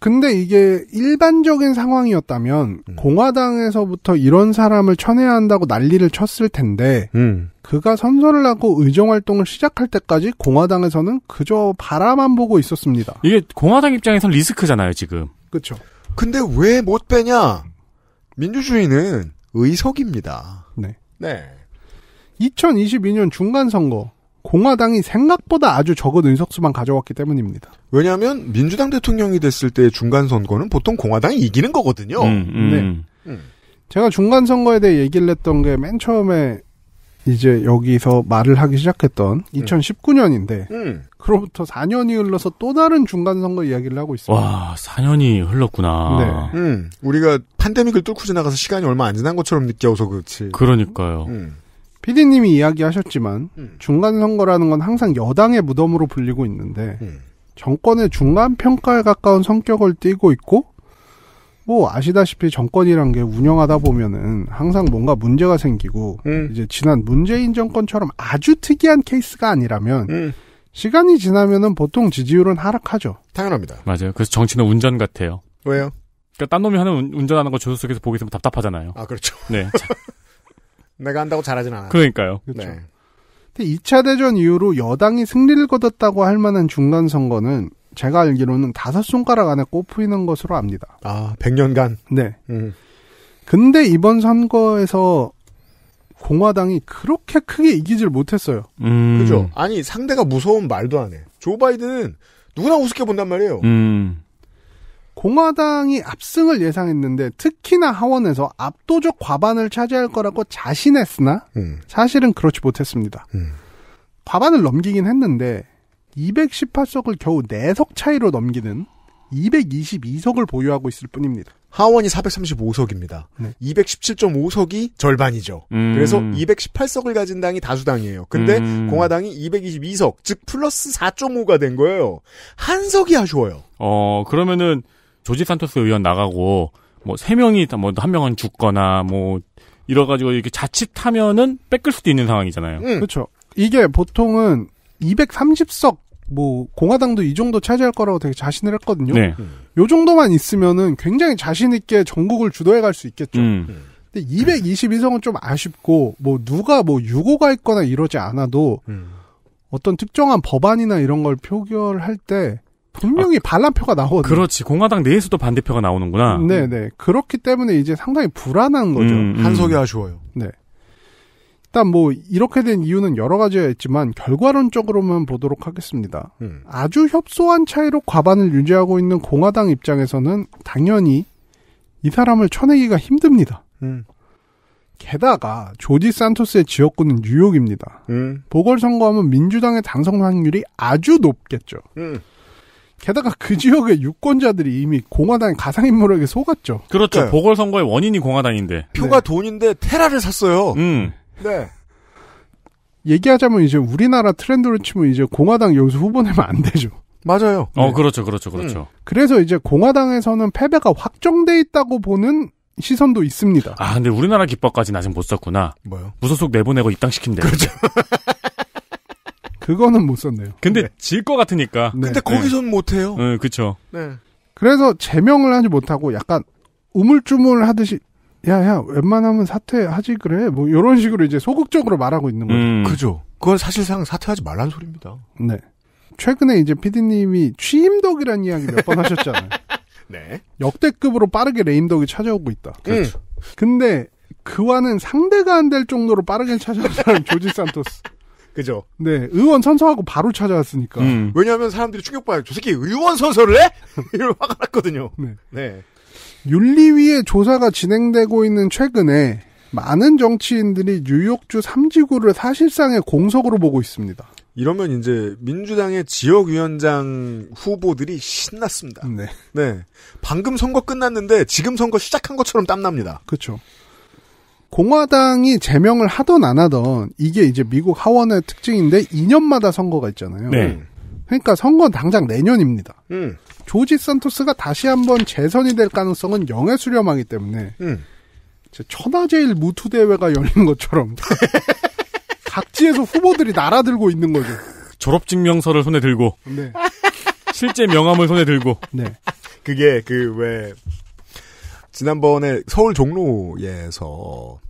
근데 이게 일반적인 상황이었다면 음. 공화당에서부터 이런 사람을 쳐내야 한다고 난리를 쳤을 텐데 음. 그가 선서를 하고 의정 활동을 시작할 때까지 공화당에서는 그저 바라만 보고 있었습니다. 이게 공화당 입장에선 리스크잖아요, 지금. 그렇죠. 근데 왜 못 빼냐? 민주주의는 의석입니다. 네. 네. 2022년 중간선거 공화당이 생각보다 아주 적은 의석수만 가져왔기 때문입니다. 왜냐하면 민주당 대통령이 됐을 때 중간선거는 보통 공화당이 이기는 거거든요. 음, 음. 네. 음. 제가 중간선거에 대해 얘기를 했던 게 맨 처음에 이제 여기서 말을 하기 시작했던 2019년인데 음. 음. 그로부터 4년이 흘러서 또 다른 중간선거 이야기를 하고 있습니다. 와 4년이 흘렀구나. 네. 음. 우리가 팬데믹을 뚫고 지나가서 시간이 얼마 안 지난 것처럼 느껴서 그렇지. 그러니까요. 음. 피디님이 이야기하셨지만 음. 중간 선거라는 건 항상 여당의 무덤으로 불리고 있는데 음. 정권의 중간 평가에 가까운 성격을 띠고 있고 뭐 아시다시피 정권이란 게 운영하다 보면은 항상 뭔가 문제가 생기고 음. 이제 지난 문재인 정권처럼 아주 특이한 케이스가 아니라면 음. 시간이 지나면은 보통 지지율은 하락하죠. 당연합니다. 맞아요. 그래서 정치는 운전 같아요. 왜요? 그러니까 딴 놈이 하는 운전하는 거 조수 속에서 보기 있으면 답답하잖아요. 아 그렇죠. 네. 내가 한다고 잘하진 않아. 그러니까요. 그렇죠. 네. 근데 2차 대전 이후로 여당이 승리를 거뒀다고 할 만한 중간 선거는 제가 알기로는 다섯 손가락 안에 꼽히는 것으로 압니다. 아, 100년간? 네. 음. 근데 이번 선거에서 공화당이 그렇게 크게 이기질 못했어요. 음. 그죠? 아니, 상대가 무서운 말도 안 해. 조 바이든은 누구나 우습게 본단 말이에요. 음. 공화당이 압승을 예상했는데 특히나 하원에서 압도적 과반을 차지할 거라고 자신했으나 음. 사실은 그렇지 못했습니다. 음. 과반을 넘기긴 했는데 218석을 겨우 4석 차이로 넘기는 222석을 보유하고 있을 뿐입니다. 하원이 435석입니다. 네. 217.5석이 절반이죠. 음. 그래서 218석을 가진 당이 다수당이에요. 근데 음. 공화당이 222석, 즉 플러스 4.5가 된 거예요. 한 석이 아쉬워요. 어, 그러면은 조지 산토스 의원 나가고 뭐 세 명이 뭐한 명은 죽거나 뭐 이래가지고 이렇게 자칫하면은 뺏길 수도 있는 상황이잖아요. 음. 그렇죠. 이게 보통은 230석 뭐 공화당도 이 정도 차지할 거라고 되게 자신을 했거든요. 네. 음. 요 정도만 있으면은 굉장히 자신 있게 전국을 주도해 갈 수 있겠죠. 음. 근데 222석은 좀 아쉽고 뭐 누가 뭐 유고가 있거나 이러지 않아도 음. 어떤 특정한 법안이나 이런 걸 표결할 때 분명히 아, 반란표가 나오거든요. 그렇지. 공화당 내에서도 반대표가 나오는구나. 네네. 네. 그렇기 때문에 이제 상당히 불안한 거죠. 음, 음. 한석이 아쉬워요. 네. 일단 뭐 이렇게 된 이유는 여러 가지가 있지만 결과론적으로만 보도록 하겠습니다. 음. 아주 협소한 차이로 과반을 유지하고 있는 공화당 입장에서는 당연히 이 사람을 쳐내기가 힘듭니다. 음. 게다가 조지 산토스의 지역구는 뉴욕입니다. 음. 보궐선거하면 민주당의 당선 확률이 아주 높겠죠. 음. 게다가 그 지역의 유권자들이 이미 공화당 의 가상인물에게 속았죠. 그렇죠. 네. 보궐선거의 원인이 공화당인데. 표가 네. 돈인데 테라를 샀어요. 음. 네. 얘기하자면 이제 우리나라 트렌드로 치면 이제 공화당 여기서 후보 내면 안 되죠. 맞아요. 어, 네. 그렇죠. 그렇죠. 그렇죠. 음. 그래서 이제 공화당에서는 패배가 확정돼 있다고 보는 시선도 있습니다. 아, 근데 우리나라 기법까지는 아직 못 썼구나. 뭐요? 무소속 내보내고 입당시킨대. 그렇죠. 그거는 못 썼네요. 근데 네. 질것 같으니까. 네. 근데 거기선 네. 못 해요. 네, 그렇죠. 네. 그래서 제명을 하지 못하고 약간 우물쭈물 하듯이 야야 웬만하면 사퇴하지 그래 뭐 이런 식으로 이제 소극적으로 말하고 있는 거죠. 음. 그죠. 그건 사실상 사퇴하지 말란 소리입니다. 네. 최근에 이제 피디님이 취임덕이라는 이야기 몇 번 하셨잖아요. 네. 역대급으로 빠르게 레임덕이 찾아오고 있다. 그렇죠. 음. 근데 그와는 상대가 안 될 정도로 빠르게 찾아온 사람 조지 산토스. 그죠? 네, 의원 선서하고 바로 찾아왔으니까. 음. 왜냐하면 사람들이 충격받아요. 저 새끼 의원 선서를 해? 이런 화가 났거든요. 네. 네. 윤리위의 조사가 진행되고 있는 최근에 많은 정치인들이 뉴욕주 3지구를 사실상의 공석으로 보고 있습니다. 이러면 이제 민주당의 지역위원장 후보들이 신났습니다. 네. 네. 방금 선거 끝났는데 지금 선거 시작한 것처럼 땀납니다. 그렇죠. 공화당이 제명을 하던 안 하던 이게 이제 미국 하원의 특징인데 2년마다 선거가 있잖아요. 네. 그러니까 선거는 당장 내년입니다. 음. 조지 산토스가 다시 한번 재선이 될 가능성은 영에 수렴하기 때문에 음. 천하제일 무투 대회가 열리는 것처럼 각지에서 후보들이 날아들고 있는 거죠. 졸업증명서를 손에 들고 네. 실제 명함을 손에 들고 네. 그게 그왜 지난번에 서울 종로에서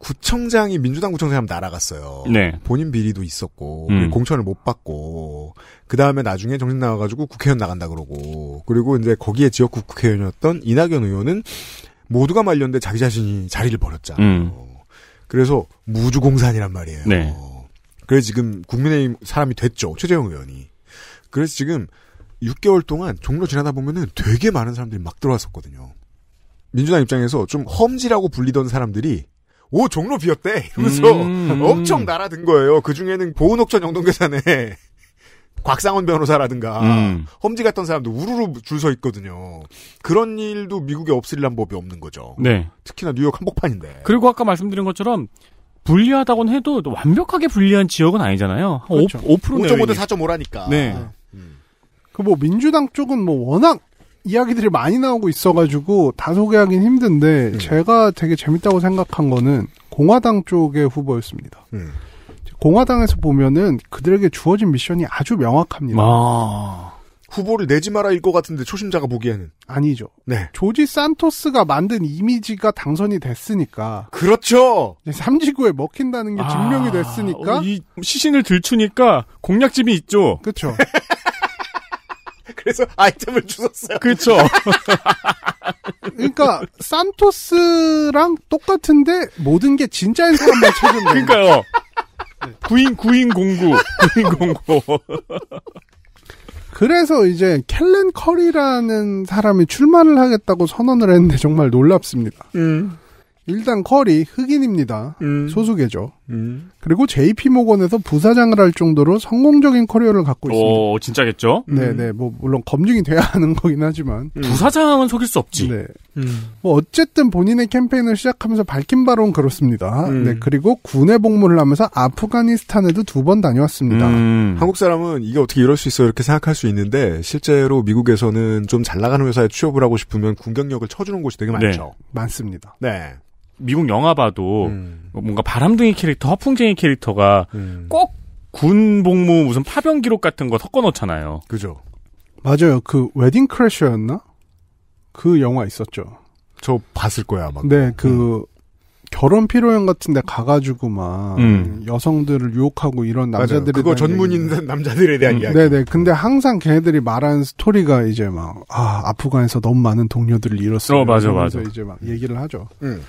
구청장이 민주당 구청장이 날아갔어요. 네. 본인 비리도 있었고 음. 공천을 못 받고 그 다음에 나중에 정신 나와가지고 국회의원 나간다 그러고 그리고 이제 거기에 지역구 국회의원이었던 이낙연 의원은 모두가 말렸는데 자기 자신이 자리를 버렸잖아요. 음. 그래서 무주공산이란 말이에요. 네. 그래서 지금 국민의힘 사람이 됐죠 최재형 의원이. 그래서 지금 6개월 동안 종로 지나다 보면은 되게 많은 사람들이 막 들어왔었거든요. 민주당 입장에서 좀 험지라고 불리던 사람들이 오 종로 비었대 이러면서 음. 엄청 날아든 거예요. 그 중에는 보은옥천 영동계산에 곽상원 변호사라든가 음. 험지 같던 사람도 우르르 줄 서 있거든요. 그런 일도 미국에 없으리란 법이 없는 거죠. 네. 특히나 뉴욕 한복판인데. 그리고 아까 말씀드린 것처럼 불리하다곤 해도 완벽하게 불리한 지역은 아니잖아요. 그렇죠. 5, 5% 5.5대 4.5라니까. 네. 음. 그뭐 민주당 쪽은 뭐 워낙 이야기들이 많이 나오고 있어가지고 다 소개하긴 힘든데 음. 제가 되게 재밌다고 생각한 거는 공화당 쪽의 후보였습니다. 음. 공화당에서 보면은 그들에게 주어진 미션이 아주 명확합니다. 아. 후보를 내지 마라일 것 같은데 초심자가 보기에는 아니죠. 네. 조지 산토스가 만든 이미지가 당선이 됐으니까 그렇죠. 삼지구에 먹힌다는 게 아, 증명이 됐으니까 어, 이 시신을 들추니까 공략집이 있죠. 그렇죠. 그래서 아이템을 주셨어요. 그렇죠. 그러니까 산토스랑 똑같은데 모든 게 진짜인 사람만 찾은 거예요. 그러니까요. 구인 구인 공구 구인 공구. 그래서 이제 켈렌 커리라는 사람이 출마를 하겠다고 선언을 했는데 정말 놀랍습니다. 음. 일단 커리 흑인입니다. 음. 소수계죠. 그리고 JP 모건에서 부사장을 할 정도로 성공적인 커리어를 갖고 있습니다. 오, 진짜겠죠? 네네. 네. 음. 뭐 물론 검증이 돼야 하는 거긴 하지만 음. 부사장은 속일 수 없지. 네. 음. 뭐 어쨌든 본인의 캠페인을 시작하면서 밝힌 바로는 그렇습니다. 음. 네. 그리고 군에 복무를 하면서 아프가니스탄에도 두 번 다녀왔습니다. 음. 한국 사람은 이게 어떻게 이럴 수 있어 이렇게 생각할 수 있는데 실제로 미국에서는 좀 잘 나가는 회사에 취업을 하고 싶으면 군경력을 쳐주는 곳이 되게 네. 많죠. 네. 많습니다. 네. 미국 영화 봐도 음. 뭔가 바람둥이 캐릭터, 허풍쟁이 캐릭터가 음. 꼭군 복무 무슨 파병 기록 같은 거 섞어 놓잖아요. 그죠. 맞아요. 그 웨딩 크래쉬였나그 영화 있었죠. 저 봤을 거야 아마. 네, 음. 그 음. 결혼 피로연 같은데 가가지고 막 음. 여성들을 유혹하고 이런 남자들이 그거 전문인 얘기는. 남자들에 대한 음. 이야기. 네네. 근데 음. 항상 걔네들이 말하는 스토리가 이제 막아 아프간에서 너무 많은 동료들을 잃었어요. 어 맞아 맞아. 이제 막 얘기를 하죠. 음.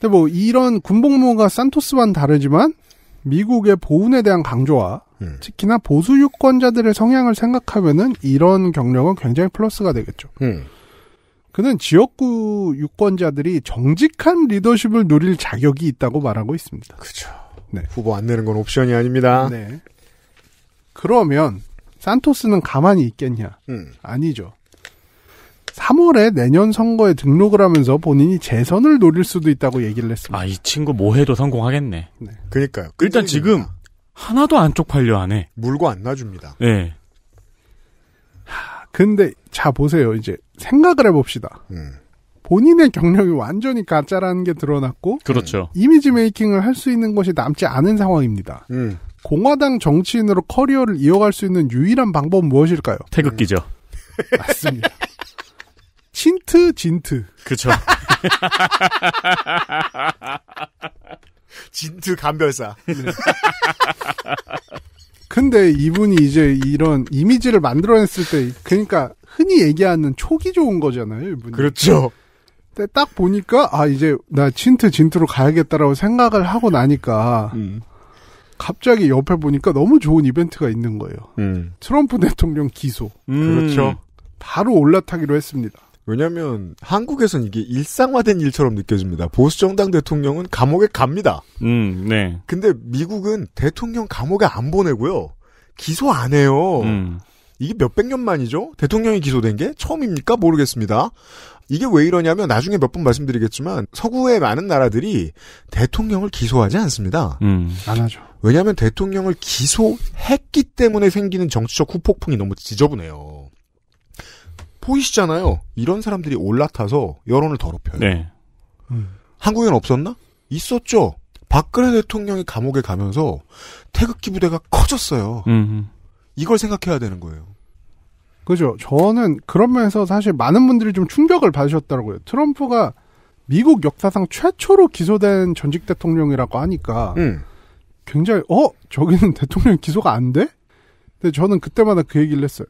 근데 뭐 이런 군복무가 산토스와는 다르지만 미국의 보훈에 대한 강조와 음. 특히나 보수 유권자들의 성향을 생각하면은 이런 경력은 굉장히 플러스가 되겠죠. 음. 그는 지역구 유권자들이 정직한 리더십을 누릴 자격이 있다고 말하고 있습니다. 그죠 네. 후보 안 내는 건 옵션이 아닙니다. 네. 그러면 산토스는 가만히 있겠냐? 음. 아니죠. 3월에 내년 선거에 등록을 하면서 본인이 재선을 노릴 수도 있다고 얘기를 했습니다. 아, 이 친구 뭐 해도 성공하겠네. 네. 그니까요. 일단 지금 하나도 안 쪽팔려 안 해. 물고 안 놔줍니다. 네. 하, 근데 자 보세요. 이제 생각을 해봅시다. 음. 본인의 경력이 완전히 가짜라는 게 드러났고 그렇죠. 네, 이미지 메이킹을 할 수 있는 것이 남지 않은 상황입니다. 음. 공화당 정치인으로 커리어를 이어갈 수 있는 유일한 방법은 무엇일까요? 태극기죠. 음. 맞습니다. 신트 진트. 그쵸. 진트 감별사. 네. 근데 이분이 이제 이런 이미지를 만들어냈을 때, 그러니까 흔히 얘기하는 초기 좋은 거잖아요, 이분이. 그렇죠. 근데 딱 보니까, 아, 이제 나 진트 진트로 가야겠다라고 생각을 하고 나니까, 음. 갑자기 옆에 보니까 너무 좋은 이벤트가 있는 거예요. 음. 트럼프 대통령 기소. 음. 그렇죠. 바로 올라타기로 했습니다. 왜냐하면 한국에선 이게 일상화된 일처럼 느껴집니다. 보수 정당 대통령은 감옥에 갑니다. 음, 네. 근데 미국은 대통령 감옥에 안 보내고요. 기소 안 해요. 음. 이게 몇 백 년 만이죠? 대통령이 기소된 게 처음입니까? 모르겠습니다. 이게 왜 이러냐면 나중에 몇 번 말씀드리겠지만 서구의 많은 나라들이 대통령을 기소하지 않습니다. 음, 안 하죠. 왜냐하면 대통령을 기소했기 때문에 생기는 정치적 후폭풍이 너무 지저분해요. 보이시잖아요. 이런 사람들이 올라타서 여론을 더럽혀요. 네. 음. 한국엔 없었나? 있었죠. 박근혜 대통령이 감옥에 가면서 태극기 부대가 커졌어요. 음흠. 이걸 생각해야 되는 거예요. 그죠. 저는 그런 면에서 사실 많은 분들이 좀 충격을 받으셨더라고요. 트럼프가 미국 역사상 최초로 기소된 전직 대통령이라고 하니까 음. 굉장히 어 저기는 대통령 기소가 안 돼? 근데 저는 그때마다 그 얘기를 했어요.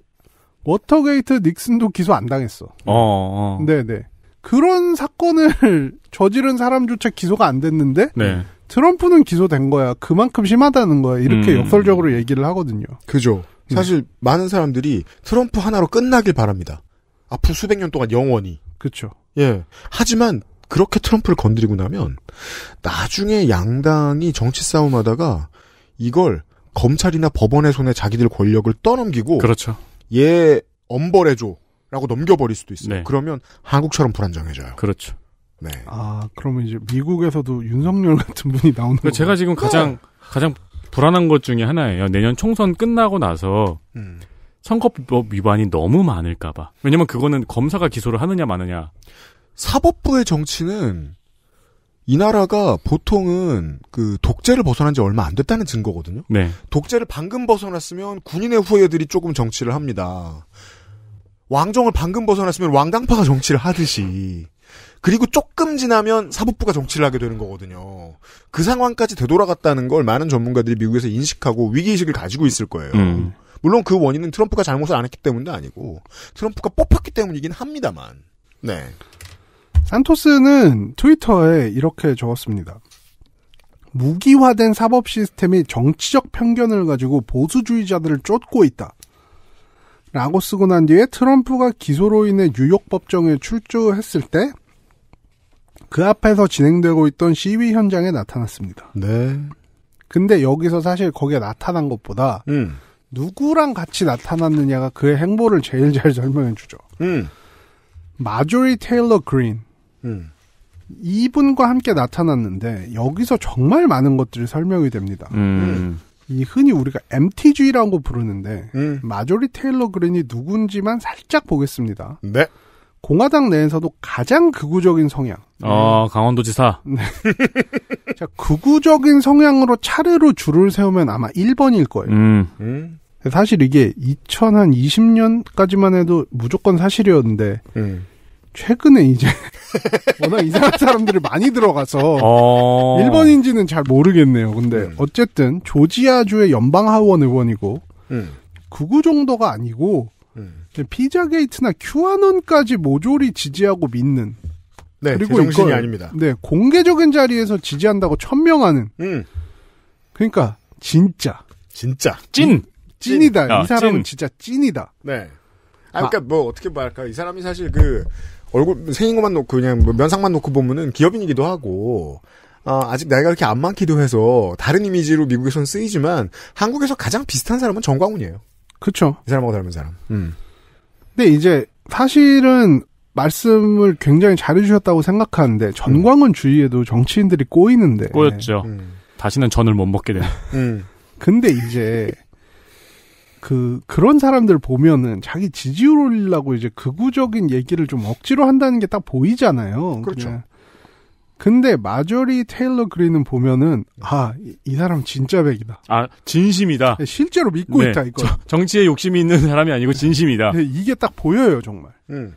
워터게이트 닉슨도 기소 안 당했어. 어, 어. 네네. 그런 사건을 저지른 사람조차 기소가 안 됐는데 네. 트럼프는 기소된 거야. 그만큼 심하다는 거야. 이렇게 음. 역설적으로 얘기를 하거든요. 그죠. 네. 사실 음. 많은 사람들이 트럼프 하나로 끝나길 바랍니다. 앞으로 수백 년 동안 영원히. 그렇죠. 예. 하지만 그렇게 트럼프를 건드리고 나면 나중에 양당이 정치 싸움하다가 이걸 검찰이나 법원의 손에 자기들 권력을 떠넘기고 그렇죠. 얘 엄벌해줘라고 넘겨버릴 수도 있어요. 네. 그러면 한국처럼 불안정해져요. 그렇죠. 네. 아 그러면 이제 미국에서도 윤석열 같은 분이 나오는. 그러니까 제가 지금 가장 네. 가장 불안한 것 중에 하나예요. 내년 총선 끝나고 나서 음. 선거법 위반이 너무 많을까봐. 왜냐면 그거는 검사가 기소를 하느냐 마느냐. 사법부의 정치는 이 나라가 보통은 그 독재를 벗어난 지 얼마 안 됐다는 증거거든요. 네. 독재를 방금 벗어났으면 군인의 후예들이 조금 정치를 합니다. 왕정을 방금 벗어났으면 왕당파가 정치를 하듯이 그리고 조금 지나면 사법부가 정치를 하게 되는 거거든요. 그 상황까지 되돌아갔다는 걸 많은 전문가들이 미국에서 인식하고 위기의식을 가지고 있을 거예요. 음. 물론 그 원인은 트럼프가 잘못을 안 했기 때문도 아니고 트럼프가 뽑혔기 때문이긴 합니다만. 네. 산토스는 트위터에 이렇게 적었습니다. 무기화된 사법 시스템이 정치적 편견을 가지고 보수주의자들을 쫓고 있다. 라고 쓰고 난 뒤에 트럼프가 기소로 인해 뉴욕 법정에 출조했을때 그 앞에서 진행되고 있던 시위 현장에 나타났습니다. 네. 근데 여기서 사실 거기에 나타난 것보다 음. 누구랑 같이 나타났느냐가 그의 행보를 제일 잘 설명해 주죠. 음. 마조리 테일러 그린. 음. 이분과 함께 나타났는데 여기서 정말 많은 것들이 설명이 됩니다. 음. 이 흔히 우리가 MTG라고 부르는데 음. 마조리 테일러 그린이 누군지만 살짝 보겠습니다. 네. 공화당 내에서도 가장 극우적인 성향. 어, 아, 강원도지사. 네. 자, 극우적인 성향으로 차례로 줄을 세우면 아마 1번일 거예요. 음. 사실 이게 2020년까지만 해도 무조건 사실이었는데 음. 최근에 이제 워낙 이상한 사람들이 많이 들어가서 어... 일본인지는 잘 모르겠네요. 근데 음. 어쨌든 조지아주의 연방 하원 의원이고 음. 9우 정도가 아니고 음. 피자 게이트나 큐아논까지 모조리 지지하고 믿는 네, 그리고 이 아닙니다. 네, 공개적인 자리에서 지지한다고 천명하는 음. 그러니까 진짜 진짜 찐 찐이다. 아, 이 사람은 찐. 진짜 찐이다. 네. 아, 그러니까 아. 뭐 어떻게 말할까? 이 사람이 사실 그 얼굴 생긴 것만 놓고 그냥 뭐 면상만 놓고 보면은 기업인이기도 하고 어, 아직 나이가 그렇게 안 많기도 해서 다른 이미지로 미국에서는 쓰이지만 한국에서 가장 비슷한 사람은 정광훈이에요. 그렇죠. 이 사람하고 닮은 사람. 음. 근데 이제 사실은 말씀을 굉장히 잘해주셨다고 생각하는데 전광훈 음. 주위에도 정치인들이 꼬이는데 꼬였죠. 음. 다시는 전을 못 먹게 되는. 근데 이제 그 그런 사람들 보면은 자기 지지율 올리려고 이제 극우적인 얘기를 좀 억지로 한다는 게 딱 보이잖아요. 그렇죠. 그냥. 근데 마저리 테일러 그린은 보면은 아이 이 사람 진짜 백이다. 아 진심이다. 네, 실제로 믿고 네. 있다 이거. 정치에 욕심이 있는 사람이 아니고 진심이다. 네, 이게 딱 보여요 정말. 음.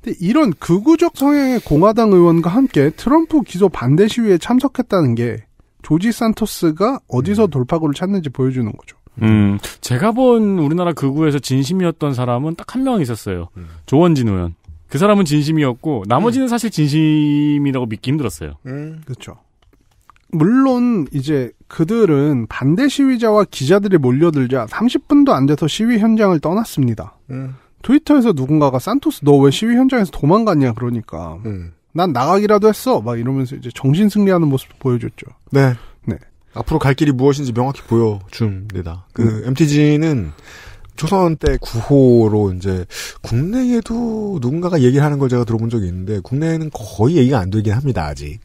근데 이런 극우적 성향의 공화당 의원과 함께 트럼프 기소 반대 시위에 참석했다는 게 조지 산토스가 어디서 음. 돌파구를 찾는지 보여주는 거죠. 음, 제가 본 우리나라 극우에서 진심이었던 사람은 딱 한 명 있었어요. 음. 조원진 의원. 그 사람은 진심이었고 나머지는 음. 사실 진심이라고 믿기 힘들었어요. 음, 그렇죠. 물론 이제 그들은 반대 시위자와 기자들이 몰려들자 30분도 안 돼서 시위 현장을 떠났습니다. 음. 트위터에서 누군가가 산토스 너 왜 시위 현장에서 도망갔냐 그러니까 음. 난 나가기라도 했어 막 이러면서 이제 정신 승리하는 모습 보여줬죠. 네. 앞으로 갈 길이 무엇인지 명확히 보여줍니다. 그 음. MTG는 조선 때구호로 이제 국내에도 누군가가 얘기를 하는 걸 제가 들어본 적이 있는데 국내에는 거의 얘기가 안 되긴 합니다 아직.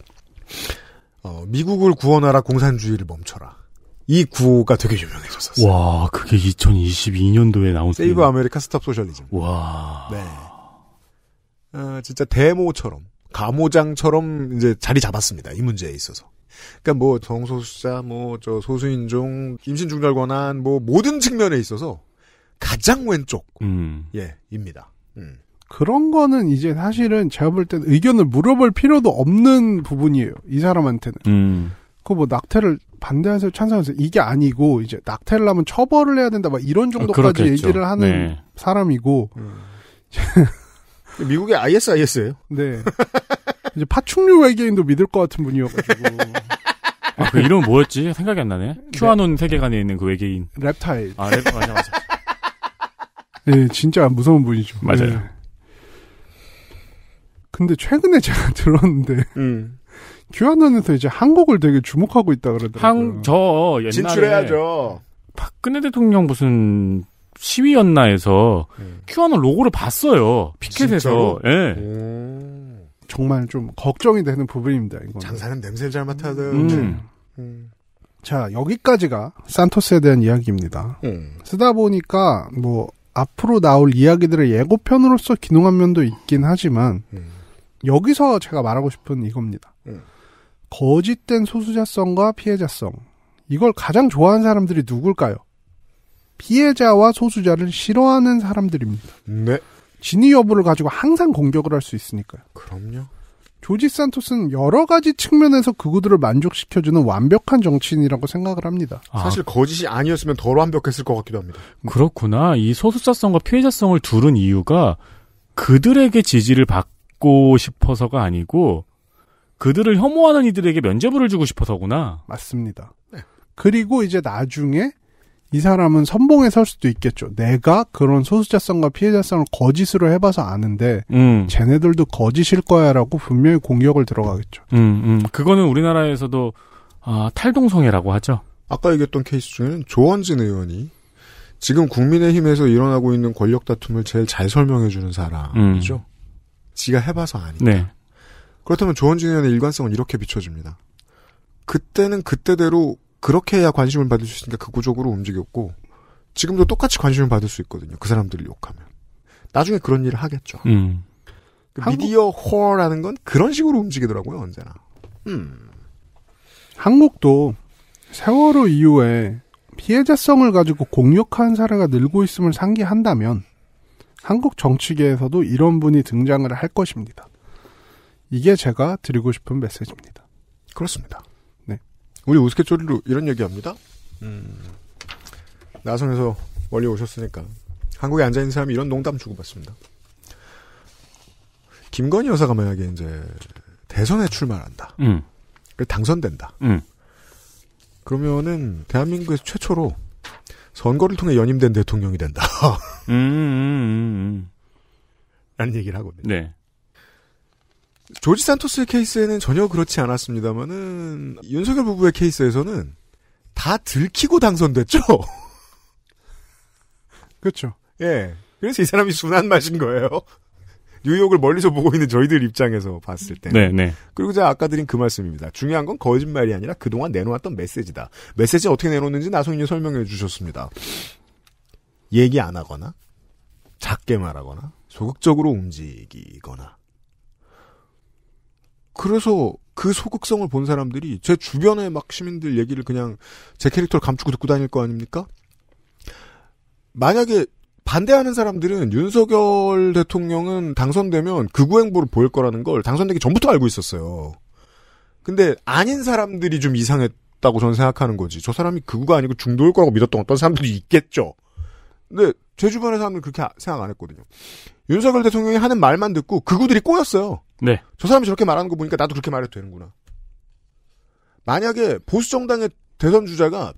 어, 미국을 구원하라 공산주의를 멈춰라. 이 구호가 되게 유명해졌었어요. 와, 그게 2022년도에 나온 세이브 아메리카 스탑 소셜리즘. 와. 네. 어, 진짜 데모처럼, 감호장처럼 이제 자리 잡았습니다. 이 문제에 있어서. 그러니까 뭐 성소수자, 뭐저 소수인종, 임신 중절 권한, 뭐 모든 측면에 있어서 가장 왼쪽 음. 예입니다. 음. 그런 거는 이제 사실은 제가 볼 때는 의견을 물어볼 필요도 없는 부분이에요. 이 사람한테는. 음. 그뭐 낙태를 반대하세요, 찬성하세요. 이게 아니고 이제 낙태를 하면 처벌을 해야 된다. 막 이런 아, 정도까지 어, 얘기를 하는 네. 사람이고. 음. 미국의 ISIS예요. 네. 이제 파충류 외계인도 믿을 것 같은 분이어가지고. 아, 그 이름 뭐였지? 생각이 안 나네. 네. 큐아논 세계관에 있는 그 외계인. 랩타일. 아, 랩, 맞아, 맞아. 네, 진짜 무서운 분이죠. 맞아요. 네. 근데 최근에 제가 들었는데, 음. 큐아논에서 이제 한국을 되게 주목하고 있다 그러더라고요. 한, 저 옛날에. 진출해야죠. 박근혜 대통령 무슨 시위였나에서 음. 네. 큐아논 로고를 봤어요. 피켓에서. 예. 네. 정말 좀 걱정이 되는 부분입니다. 이건. 장사는 냄새를 잘 맡아야죠. 음. 자, 여기까지가 산토스에 대한 이야기입니다. 음. 쓰다 보니까 뭐 앞으로 나올 이야기들을 예고편으로서 기능한 면도 있긴 하지만 음. 여기서 제가 말하고 싶은 이겁니다. 음. 거짓된 소수자성과 피해자성. 이걸 가장 좋아하는 사람들이 누굴까요? 피해자와 소수자를 싫어하는 사람들입니다. 네. 진위 여부를 가지고 항상 공격을 할 수 있으니까요. 그럼요. 조지 산토스는 여러 가지 측면에서 그구들을 만족시켜주는 완벽한 정치인이라고 생각을 합니다. 아. 사실 거짓이 아니었으면 더 완벽했을 것 같기도 합니다. 그렇구나. 이 소수자성과 피해자성을 두른 이유가 그들에게 지지를 받고 싶어서가 아니고 그들을 혐오하는 이들에게 면죄부를 주고 싶어서구나. 맞습니다. 네. 그리고 이제 나중에 이 사람은 선봉에 설 수도 있겠죠. 내가 그런 소수자성과 피해자성을 거짓으로 해봐서 아는데 음. 쟤네들도 거짓일 거야라고 분명히 공격을 들어가겠죠. 음, 음. 그거는 우리나라에서도 아, 탈동성애라고 하죠. 아까 얘기했던 케이스 중에는 조원진 의원이 지금 국민의힘에서 일어나고 있는 권력 다툼을 제일 잘 설명해주는 사람이죠. 음. 지가 해봐서 아니다. 네. 그렇다면 조원진 의원의 일관성은 이렇게 비춰집니다. 그때는 그때대로 그렇게 해야 관심을 받을 수 있으니까 그 구조로 움직였고 지금도 똑같이 관심을 받을 수 있거든요. 그 사람들을 욕하면 나중에 그런 일을 하겠죠. 음. 그 미디어 호어라는 건 그런 식으로 움직이더라고요 언제나. 음. 한국도 세월호 이후에 피해자성을 가지고 공격한 사례가 늘고 있음을 상기한다면 한국 정치계에서도 이런 분이 등장을 할 것입니다. 이게 제가 드리고 싶은 메시지입니다. 그렇습니다. 우리 우스갯소리로 이런 얘기합니다. 음. 나선에서 멀리 오셨으니까 한국에 앉아 있는 사람이 이런 농담 주고받습니다. 김건희 여사가 만약에 이제 대선에 출마한다. 음. 당선된다. 음. 그러면은 대한민국에서 최초로 선거를 통해 연임된 대통령이 된다. 음, 음, 음, 음. 라는 얘기를 하고든요 네. 조지 산토스의 케이스에는 전혀 그렇지 않았습니다만은 윤석열 부부의 케이스에서는 다 들키고 당선됐죠. 그렇죠. 예. 그래서 이 사람이 순한 맛인 거예요. 뉴욕을 멀리서 보고 있는 저희들 입장에서 봤을 때. 네, 네. 그리고 제가 아까 드린 그 말씀입니다. 중요한 건 거짓말이 아니라 그동안 내놓았던 메시지다. 메시지 어떻게 내놓는지 나성윤이 설명해 주셨습니다. 얘기 안 하거나, 작게 말하거나, 소극적으로 움직이거나, 그래서 그 소극성을 본 사람들이 제 주변에 막 시민들 얘기를 그냥 제 캐릭터를 감추고 듣고 다닐 거 아닙니까? 만약에 반대하는 사람들은 윤석열 대통령은 당선되면 극우 행보를 보일 거라는 걸 당선되기 전부터 알고 있었어요. 근데 아닌 사람들이 좀 이상했다고 저는 생각하는 거지. 저 사람이 극우가 아니고 중도일 거라고 믿었던 어떤 사람들이 있겠죠. 근데 제 주변의 사람들 은 그렇게 생각 안 했거든요. 윤석열 대통령이 하는 말만 듣고 그구들이 꼬였어요. 네. 저 사람이 저렇게 말하는 거 보니까 나도 그렇게 말해도 되는구나. 만약에 보수 정당의 대선 주자가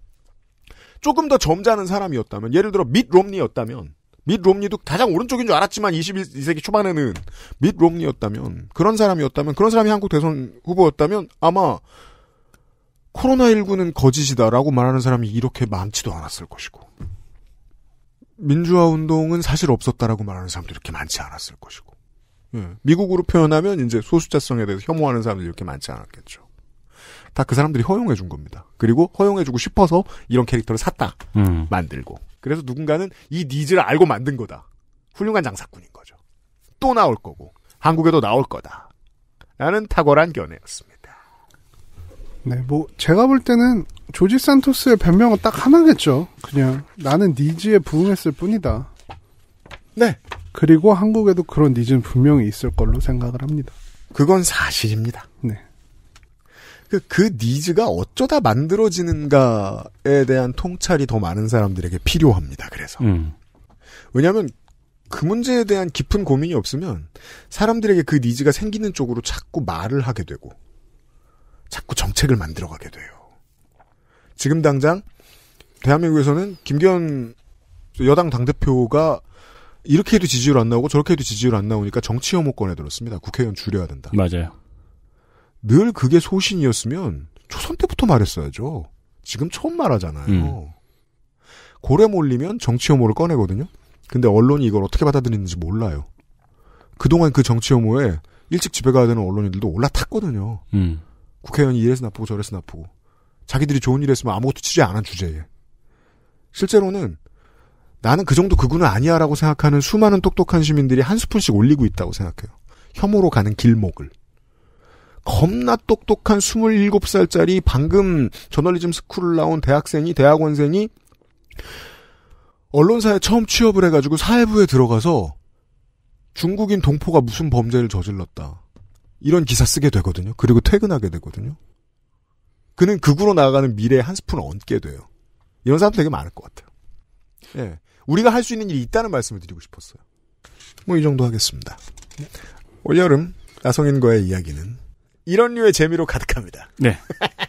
조금 더 점잖은 사람이었다면 예를 들어 밋 롬니였다면 밋 롬니도 가장 오른쪽인 줄 알았지만 21세기 초반에는 밋 롬니였다면 그런 사람이었다면 그런 사람이 한국 대선 후보였다면 아마 코로나19는 거짓이다라고 말하는 사람이 이렇게 많지도 않았을 것이고 민주화 운동은 사실 없었다라고 말하는 사람도 이렇게 많지 않았을 것이고 예. 미국으로 표현하면 이제 소수자성에 대해서 혐오하는 사람들이 이렇게 많지 않았겠죠. 다 그 사람들이 허용해 준 겁니다. 그리고 허용해 주고 싶어서 이런 캐릭터를 샀다. 음. 만들고. 그래서 누군가는 이 니즈를 알고 만든 거다. 훌륭한 장사꾼인 거죠. 또 나올 거고 한국에도 나올 거다. 라는 탁월한 견해였습니다. 네, 뭐 제가 볼 때는 조지 산토스의 변명은 딱 하나겠죠. 그냥 나는 니즈에 부응했을 뿐이다. 네. 그리고 한국에도 그런 니즈는 분명히 있을 걸로 생각을 합니다. 그건 사실입니다. 네. 그, 그 니즈가 어쩌다 만들어지는가에 대한 통찰이 더 많은 사람들에게 필요합니다. 그래서. 음. 왜냐면 하그 문제에 대한 깊은 고민이 없으면 사람들에게 그 니즈가 생기는 쪽으로 자꾸 말을 하게 되고 자꾸 정책을 만들어가게 돼요. 지금 당장 대한민국에서는 김기현 여당 당대표가 이렇게 해도 지지율 안 나오고 저렇게 해도 지지율 안 나오니까 정치 혐오권에 들었습니다. 국회의원 줄여야 된다. 맞아요. 늘 그게 소신이었으면 초선 때부터 말했어야죠. 지금 처음 말하잖아요. 음. 고래 몰리면 정치 혐오를 꺼내거든요. 근데 언론이 이걸 어떻게 받아들이는지 몰라요. 그동안 그 정치 혐오에 일찍 집에 가야 되는 언론인들도 올라탔거든요. 음. 국회의원이 이래서 나쁘고 저래서 나쁘고 자기들이 좋은 일 했으면 아무것도 치지 않한 주제에 실제로는 나는 그 정도 그구는 아니야라고 생각하는 수많은 똑똑한 시민들이 한 스푼씩 올리고 있다고 생각해요. 혐오로 가는 길목을. 겁나 똑똑한 27살짜리 방금 저널리즘 스쿨을 나온 대학생이 대학원생이 언론사에 처음 취업을 해가지고 사회부에 들어가서 중국인 동포가 무슨 범죄를 저질렀다. 이런 기사 쓰게 되거든요. 그리고 퇴근하게 되거든요. 그는 극으로 나아가는 미래에 한 스푼을 얹게 돼요. 이런 사람 되게 많을 것 같아요. 예. 우리가 할 수 있는 일이 있다는 말씀을 드리고 싶었어요. 뭐 이 정도 하겠습니다. 올여름 나성인과의 이야기는 이런 류의 재미로 가득합니다. 네.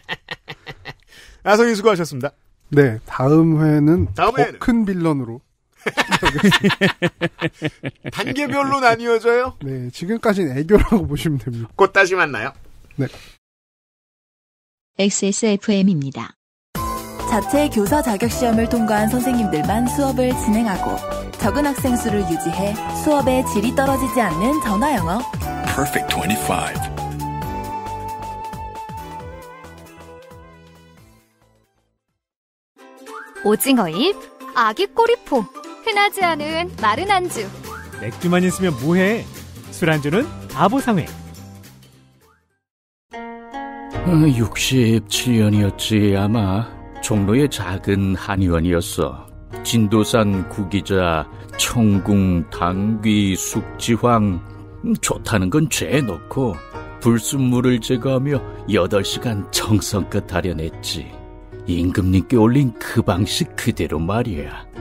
나성인 수고하셨습니다. 네, 다음 회는 더 큰 빌런으로 단계별로 나뉘어져요? 네, 지금까지는 애교라고 보시면 됩니다. 곧 다시 만나요. 네. XSFM입니다. 자체 교사 자격 시험을 통과한 선생님들만 수업을 진행하고 적은 학생 수를 유지해 수업의 질이 떨어지지 않는 전화 영어. Perfect 25. 오징어잎, 아기 꼬리포. 흔하지 않은 마른 안주. 맥주만 있으면 뭐해? 술안주는 바보상회. 67년이었지 어, 아마 종로의 작은 한의원이었어. 진도산 구기자, 청궁, 당귀, 숙지황 음, 좋다는 건 죄에 넣고 불순물을 제거하며 8시간 정성껏 다려냈지. 임금님께 올린 그 방식 그대로 말이야.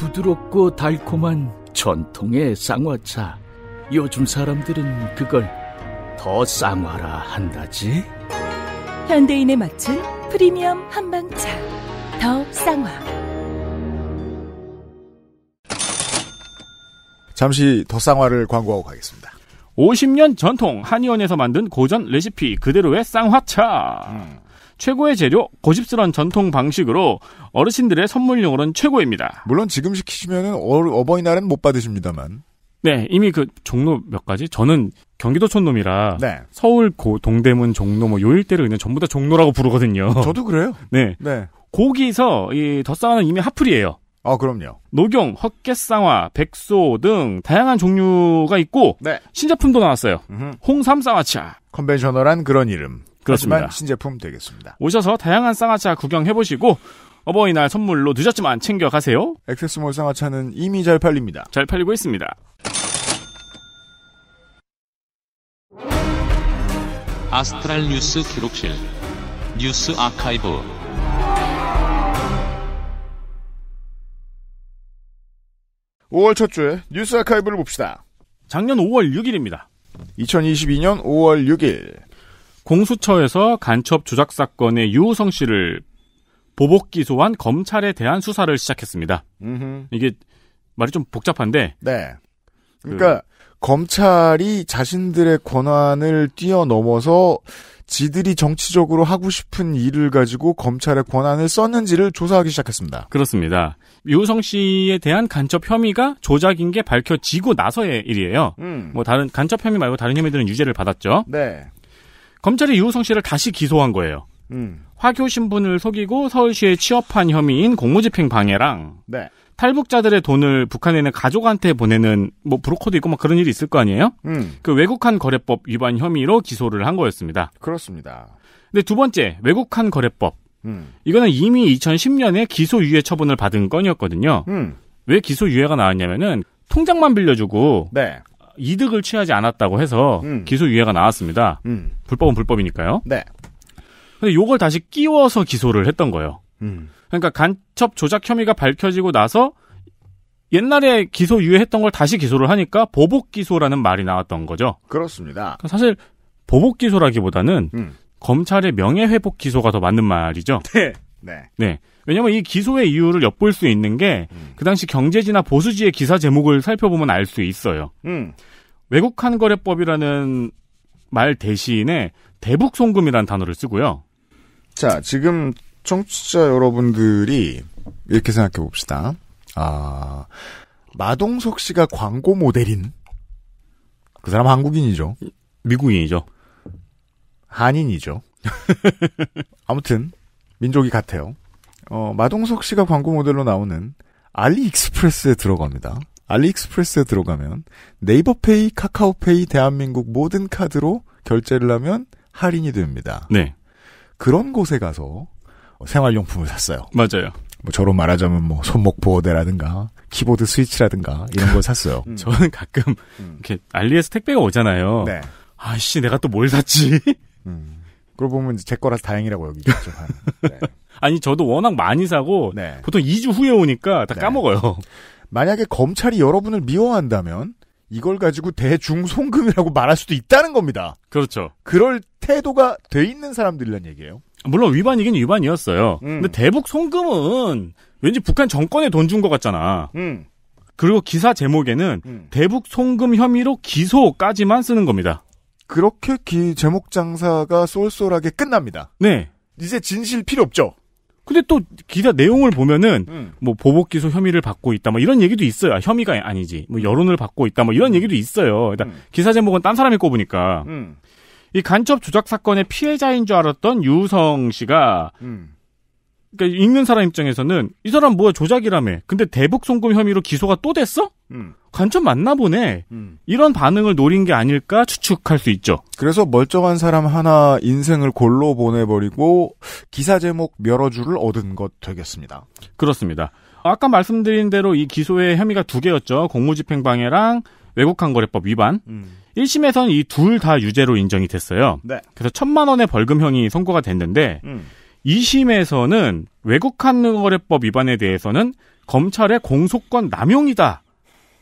부드럽고 달콤한 전통의 쌍화차. 요즘 사람들은 그걸 더 쌍화라 한다지. 현대인에 맞춘 프리미엄 한방차. 더 쌍화. 잠시 더 쌍화를 광고하고 가겠습니다. 50년 전통 한의원에서 만든 고전 레시피 그대로의 쌍화차. 음. 최고의 재료, 고집스런 전통 방식으로 어르신들의 선물용으로는 최고입니다. 물론 지금 시키시면 어, 버이날은못 받으십니다만. 네, 이미 그 종로 몇 가지? 저는 경기도촌 놈이라 네. 서울 고 동대문 종로 뭐요일대로 그냥 전부 다 종로라고 부르거든요. 저도 그래요. 네, 네. 거기서 이더싸화는 이미 하플이에요 아, 그럼요. 녹용, 헛개쌍화, 백소 등 다양한 종류가 있고 네. 신제품도 나왔어요. 음흠. 홍삼쌍화차. 컨벤셔널한 그런 이름. 그렇습니다. 하지만 신제품 되겠습니다. 오셔서 다양한 쌍화차 구경해보시고 어버이날 선물로 늦었지만 챙겨가세요. 액세스몰 쌍화차는 이미 잘 팔립니다. 잘 팔리고 있습니다. 아스트랄 뉴스 기록실 뉴스 아카이브 5월첫 주에 뉴스 아카이브를 봅시다. 작년 5월 6일입니다. 2022년 5월 6일 공수처에서 간첩 조작 사건의 유호성 씨를 보복 기소한 검찰에 대한 수사를 시작했습니다. 음흠. 이게 말이 좀 복잡한데. 네. 그 그러니까 그, 검찰이 자신들의 권한을 뛰어넘어서 지들이 정치적으로 하고 싶은 일을 가지고 검찰의 권한을 썼는지를 조사하기 시작했습니다. 그렇습니다. 유성 씨에 대한 간첩 혐의가 조작인 게 밝혀지고 나서의 일이에요. 음. 뭐 다른 간첩 혐의 말고 다른 혐의들은 유죄를 받았죠. 네. 검찰이 이호성 씨를 다시 기소한 거예요. 음. 화교 신분을 속이고 서울시에 취업한 혐의인 공무집행 방해랑 네. 탈북자들의 돈을 북한에 있는 가족한테 보내는 뭐 브로커도 있고 막 그런 일이 있을 거 아니에요? 음. 그 외국한 거래법 위반 혐의로 기소를 한 거였습니다. 그렇습니다. 근데 두 번째 외국한 거래법 음. 이거는 이미 2010년에 기소유예 처분을 받은 건이었거든요. 음. 왜 기소유예가 나왔냐면은 통장만 빌려주고 네. 이득을 취하지 않았다고 해서 음. 기소유예가 나왔습니다. 음. 불법은 불법이니까요. 네. 근데 요걸 다시 끼워서 기소를 했던 거예요. 음. 그러니까 간첩 조작 혐의가 밝혀지고 나서 옛날에 기소유예했던 걸 다시 기소를 하니까 보복 기소라는 말이 나왔던 거죠. 그렇습니다. 그러니까 사실 보복 기소라기보다는 음. 검찰의 명예회복 기소가 더 맞는 말이죠. 네. 네. 네. 왜냐면 이 기소의 이유를 엿볼 수 있는 게, 음. 그 당시 경제지나 보수지의 기사 제목을 살펴보면 알 수 있어요. 음. 외국환 거래법이라는 말 대신에 대북송금이라는 단어를 쓰고요. 자, 지금 청취자 여러분들이 이렇게 생각해 봅시다. 아, 마동석 씨가 광고 모델인 그 사람 한국인이죠. 미국인이죠. 한인이죠. 아무튼 민족이 같아요. 어, 마동석 씨가 광고 모델로 나오는 알리익스프레스에 들어갑니다. 알리익스프레스에 들어가면 네이버페이, 카카오페이, 대한민국 모든 카드로 결제를 하면 할인이 됩니다. 네. 그런 곳에 가서 생활용품을 샀어요. 맞아요. 뭐 저로 말하자면 뭐 손목 보호대라든가 키보드 스위치라든가 이런 걸 샀어요. 음. 저는 가끔 음. 이렇게 알리에서 택배가 오잖아요. 네. 아씨 내가 또 뭘 샀지? 음. 그러고 보면 이제제 거라서 다행이라고 여기겠죠. 네. 아니 저도 워낙 많이 사고 네. 보통 2주 후에 오니까 다 네. 까먹어요. 만약에 검찰이 여러분을 미워한다면 이걸 가지고 대중송금이라고 말할 수도 있다는 겁니다. 그렇죠. 그럴 태도가 돼 있는 사람들이란 얘기예요. 물론 위반이긴 위반이었어요. 음. 근데 대북 송금은 왠지 북한 정권에 돈 준 것 같잖아. 음. 그리고 기사 제목에는 음. 대북 송금 혐의로 기소까지만 쓰는 겁니다. 그렇게 기 제목 장사가 쏠쏠하게 끝납니다. 네. 이제 진실 필요 없죠. 근데 또 기사 내용을 보면은 음. 뭐 보복 기소 혐의를 받고 있다 뭐 이런 얘기도 있어요. 아, 혐의가 아니지. 뭐 여론을 받고 있다 뭐 이런 음. 얘기도 있어요. 일단 그러니까 음. 기사 제목은 딴 사람이 꼽으니까. 음. 이 간첩 조작 사건의 피해자인 줄 알았던 유성 씨가 음. 그러니까 읽는 사람 입장에서는 이 사람 뭐야 조작이라며. 근데 대북 송금 혐의로 기소가 또 됐어? 음. 관점 맞나 보네. 음. 이런 반응을 노린 게 아닐까 추측할 수 있죠. 그래서 멀쩡한 사람 하나 인생을 골로 보내버리고 기사 제목 멸어 줄을 얻은 것 되겠습니다. 그렇습니다. 아까 말씀드린 대로 이 기소의 혐의가 두 개였죠. 공무집행방해랑 외국한거래법 위반. 음. 1심에서는 이 둘 다 유죄로 인정이 됐어요. 네. 그래서 천만 원의 벌금형이 선고가 됐는데 음. 2심에서는 외국환거래법 위반에 대해서는 검찰의 공소권 남용이다.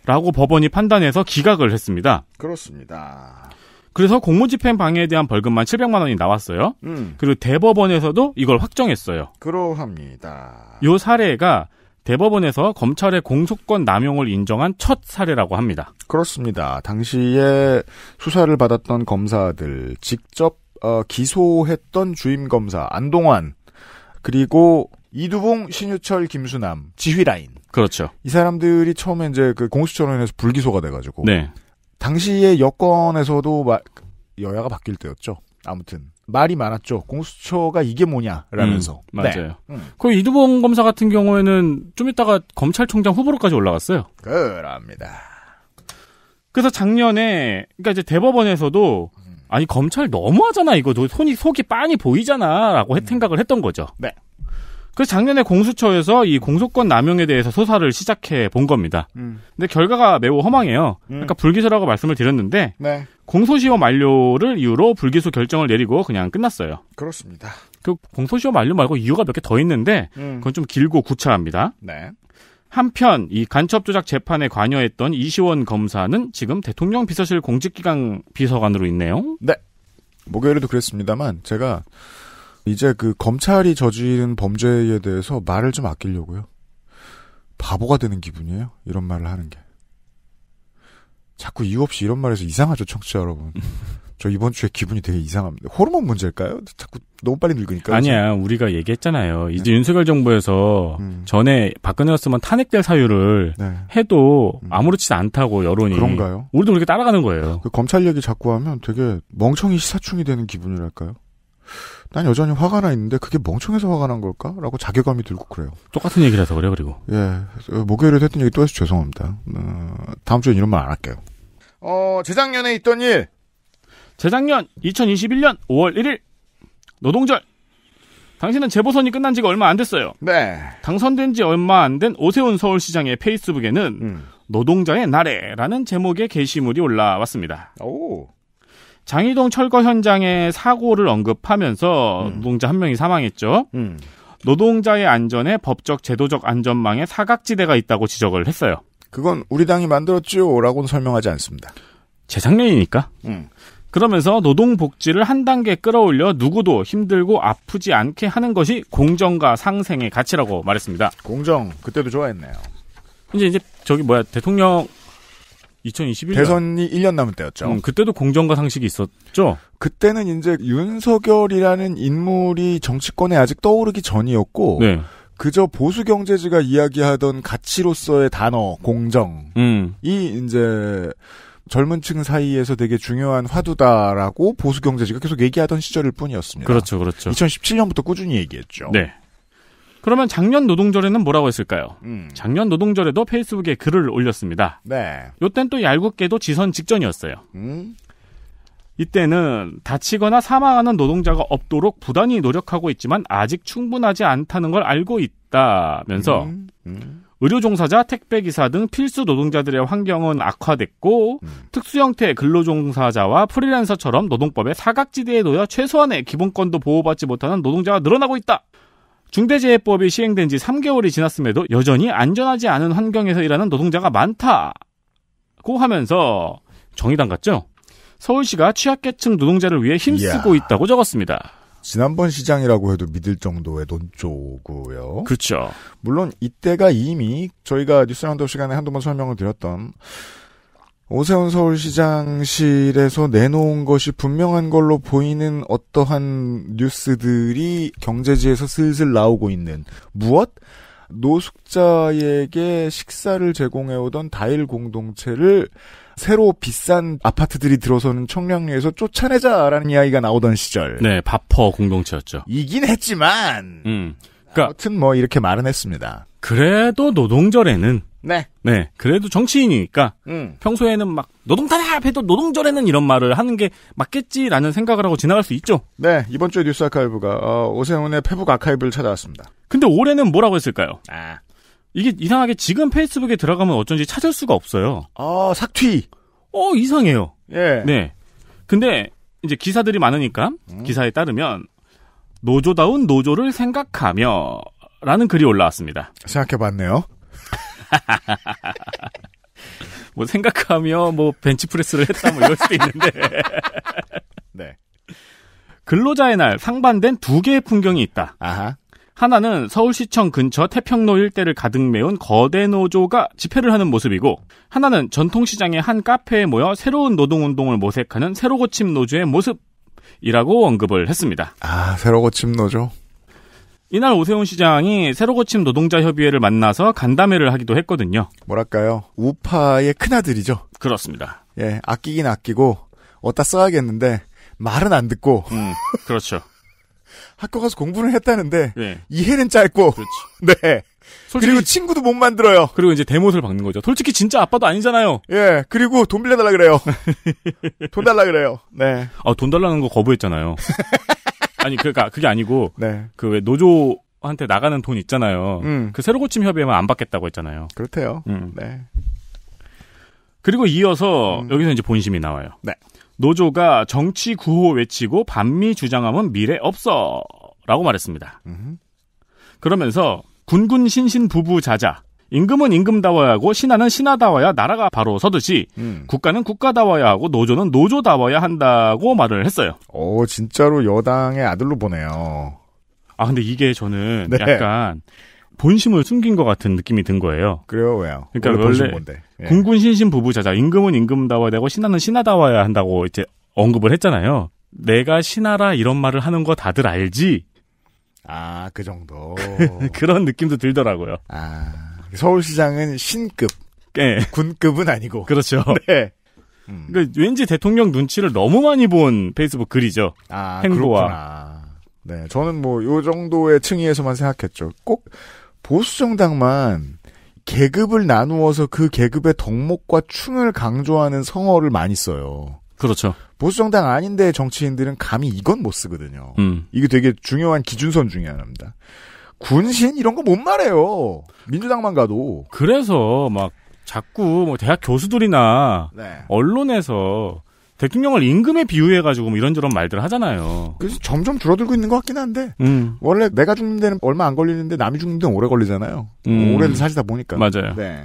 라고 법원이 판단해서 기각을 했습니다. 그렇습니다. 그래서 공무집행 방해에 대한 벌금만 700만 원이 나왔어요. 음. 그리고 대법원에서도 이걸 확정했어요. 그러합니다. 요 사례가 대법원에서 검찰의 공소권 남용을 인정한 첫 사례라고 합니다. 그렇습니다. 당시에 수사를 받았던 검사들 직접 어, 기소했던 주임 검사 안동환 그리고 이두봉, 신유철, 김수남 지휘 라인. 그렇죠. 이 사람들이 처음에 이제 그 공수처론에서 불기소가 돼가지고 네. 당시에 여권에서도 마, 여야가 바뀔 때였죠. 아무튼 말이 많았죠. 공수처가 이게 뭐냐라면서. 음, 맞아요. 네. 음. 그리고 이두봉 검사 같은 경우에는 좀 이따가 검찰총장 후보로까지 올라갔어요. 그랍니다. 그래서 작년에 그러니까 이제 대법원에서도 아니 검찰 너무하잖아 이거 손이 속이 빤히 보이잖아라고 음. 생각을 했던 거죠. 네. 그래서 작년에 공수처에서 이 공소권 남용에 대해서 소사를 시작해 본 겁니다. 음. 근데 결과가 매우 허망해요. 음. 아까 불기소라고 말씀을 드렸는데 네. 공소시효 만료를 이유로 불기소 결정을 내리고 그냥 끝났어요. 그렇습니다. 그 공소시효 만료 말고 이유가 몇 개 더 있는데 음. 그건 좀 길고 구차합니다. 네. 한편 이 간첩 조작 재판에 관여했던 이시원 검사는 지금 대통령 비서실 공직기강 비서관으로 있네요. 네. 목요일에도 그랬습니다만 제가 이제 그 검찰이 저지른 범죄에 대해서 말을 좀 아끼려고요. 바보가 되는 기분이에요. 이런 말을 하는 게. 자꾸 이유 없이 이런 말에서 이상하죠, 청취자 여러분. 저 이번 주에 기분이 되게 이상합니다. 호르몬 문제일까요? 자꾸 너무 빨리 늙으니까. 아니야, 그래서. 우리가 얘기했잖아요. 이제 네. 윤석열 정부에서 음. 전에 박근혜 였으면 탄핵될 사유를 네. 해도 음. 아무렇지도 않다고 여론이. 그런가요? 우리도 그렇게 따라가는 거예요. 그 검찰 얘기 자꾸 하면 되게 멍청이 시사충이 되는 기분이랄까요? 난 여전히 화가 나 있는데 그게 멍청해서 화가 난 걸까? 라고 자괴감이 들고 그래요. 똑같은 얘기라서 그래요, 그리고. 예. 목요일에 했던 얘기 또 해서 죄송합니다. 어, 다음 주엔 이런 말 안 할게요. 어, 재작년에 있던 일. 재작년 2021년 5월 1일 노동절 당신은 재보선이 끝난 지가 얼마 안 됐어요. 네. 당선된 지 얼마 안 된 오세훈 서울시장의 페이스북에는 음. 노동자의 날에라는 제목의 게시물이 올라왔습니다. 오. 장희동 철거 현장의 사고를 언급하면서 음. 노동자 한 명이 사망했죠. 음. 노동자의 안전에 법적 제도적 안전망에 사각지대가 있다고 지적을 했어요. 그건 우리 당이 만들었지요라고는 설명하지 않습니다. 재작년이니까. 음. 그러면서 노동복지를 한 단계 끌어올려 누구도 힘들고 아프지 않게 하는 것이 공정과 상생의 가치라고 말했습니다. 공정 그때도 좋아했네요. 이제 이제 저기 뭐야 대통령 2021년 대선이 1년 남은 때였죠. 음, 그때도 공정과 상식이 있었죠. 그때는 이제 윤석열이라는 인물이 정치권에 아직 떠오르기 전이었고 네. 그저 보수 경제지가 이야기하던 가치로서의 단어 공정이 음. 이제 젊은 층 사이에서 되게 중요한 화두다라고 보수 경제지가 계속 얘기하던 시절일 뿐이었습니다. 그렇죠, 그렇죠. 2017년부터 꾸준히 얘기했죠. 네. 그러면 작년 노동절에는 뭐라고 했을까요? 음. 작년 노동절에도 페이스북에 글을 올렸습니다. 네. 요땐 또 얄궂게도 지선 직전이었어요. 음. 이때는 다치거나 사망하는 노동자가 없도록 부단히 노력하고 있지만 아직 충분하지 않다는 걸 알고 있다면서 음. 음? 의료 종사자, 택배 기사 등 필수 노동자들의 환경은 악화됐고 음. 특수 형태의 근로 종사자와 프리랜서처럼 노동법의 사각지대에 놓여 최소한의 기본권도 보호받지 못하는 노동자가 늘어나고 있다. 중대재해법이 시행된 지 3개월이 지났음에도 여전히 안전하지 않은 환경에서 일하는 노동자가 많다고 하면서 정의당 같죠? 서울시가 취약계층 노동자를 위해 힘쓰고 있다고 적었습니다. 지난번 시장이라고 해도 믿을 정도의 논조고요. 그렇죠. 물론 이때가 이미 저희가 뉴스라운드 시간에 한두 번 설명을 드렸던 오세훈 서울시장실에서 내놓은 것이 분명한 걸로 보이는 어떠한 뉴스들이 경제지에서 슬슬 나오고 있는 무엇? 노숙자에게 식사를 제공해오던 다일 공동체를 새로 비싼 아파트들이 들어서는 청량리에서 쫓아내자라는 이야기가 나오던 시절. 네, 바퍼 공동체였죠. 이긴 했지만, 음, 그러니까 아무튼 뭐 이렇게 말은 했습니다. 그래도 노동절에는 네, 네, 그래도 정치인이니까 음. 평소에는 막 노동탄압 해도 노동절에는 이런 말을 하는 게 맞겠지라는 생각을 하고 지나갈 수 있죠. 네, 이번 주에 뉴스 아카이브가 어, 오세훈의 페북 아카이브를 찾아왔습니다. 근데 올해는 뭐라고 했을까요? 아. 이게 이상하게 지금 페이스북에 들어가면 어쩐지 찾을 수가 없어요. 아, 삭튀. 어, 이상해요. 예. 네. 근데 이제 기사들이 많으니까 음. 기사에 따르면 노조다운 노조를 생각하며 라는 글이 올라왔습니다. 생각해봤네요. 뭐 생각하며 뭐 벤치프레스를 했다 뭐 이럴 수도 있는데. 네. 근로자의 날 상반된 두 개의 풍경이 있다. 아하. 하나는 서울시청 근처 태평로 일대를 가득 메운 거대 노조가 집회를 하는 모습이고 하나는 전통시장의 한 카페에 모여 새로운 노동운동을 모색하는 새로고침 노조의 모습이라고 언급을 했습니다. 아, 새로고침 노조? 이날 오세훈 시장이 새로고침 노동자협의회를 만나서 간담회를 하기도 했거든요. 뭐랄까요? 우파의 큰아들이죠. 그렇습니다. 예, 아끼긴 아끼고 어디다 써야겠는데 말은 안 듣고. 음, 그렇죠. 학교 가서 공부를 했다는데 네. 이해는 짧고 그렇죠. 네. 솔직히, 그리고 친구도 못 만들어요. 그리고 이제 대못을 박는 거죠. 솔직히 진짜 아빠도 아니잖아요. 예. 그리고 돈 빌려달라 그래요. 돈 달라 그래요. 네. 아, 돈 달라는 거 거부했잖아요. 아니 그니까 그게 아니고 네. 그왜 노조 한테 나가는 돈 있잖아요. 음. 그 새로 고침 협의회만 안 받겠다고 했잖아요. 그렇대요. 음. 네. 그리고 이어서 음. 여기서 이제 본심이 나와요. 네. 노조가 정치 구호 외치고 반미 주장하면 미래 없어. 라고 말했습니다. 그러면서 군군 신신 부부 자자. 임금은 임금다워야 하고 신하는 신하다워야 나라가 바로 서듯이 음. 국가는 국가다워야 하고 노조는 노조다워야 한다고 말을 했어요. 오 진짜로 여당의 아들로 보네요. 아 근데 이게 저는 네. 약간 본심을 숨긴 것 같은 느낌이 든 거예요. 그래요, 왜요? 그러니까 원래, 원래 예. 군군 신신 부부자자 임금은 임금다워야 되고 신하는 신하다워야 한다고 이제 언급을 했잖아요. 내가 신하라 이런 말을 하는 거 다들 알지? 아, 그 정도. 그런 느낌도 들더라고요. 아, 서울시장은 신급. 네. 군급은 아니고. 그렇죠. 네. 음. 그 왠지 대통령 눈치를 너무 많이 본 페이스북 글이죠. 아, 행보와. 그렇구나. 네, 저는 뭐요 정도의 층위에서만 생각했죠. 꼭 보수정당만 계급을 나누어서 그 계급의 덕목과 충을 강조하는 성어를 많이 써요. 그렇죠. 보수정당 아닌데 정치인들은 감히 이건 못 쓰거든요. 음. 이게 되게 중요한 기준선 중에 하나입니다. 군신 이런 거 못 말해요. 민주당만 가도. 그래서 막 자꾸 뭐 대학 교수들이나 네. 언론에서 대통령을 임금에 비유해 가지고 뭐 이런저런 말들 하잖아요. 그래서 점점 줄어들고 있는 것 같긴 한데 음. 원래 내가 죽는 데는 얼마 안 걸리는데 남이 죽는 데는 오래 걸리잖아요. 음. 오래 사시다 보니까 맞아요. 네.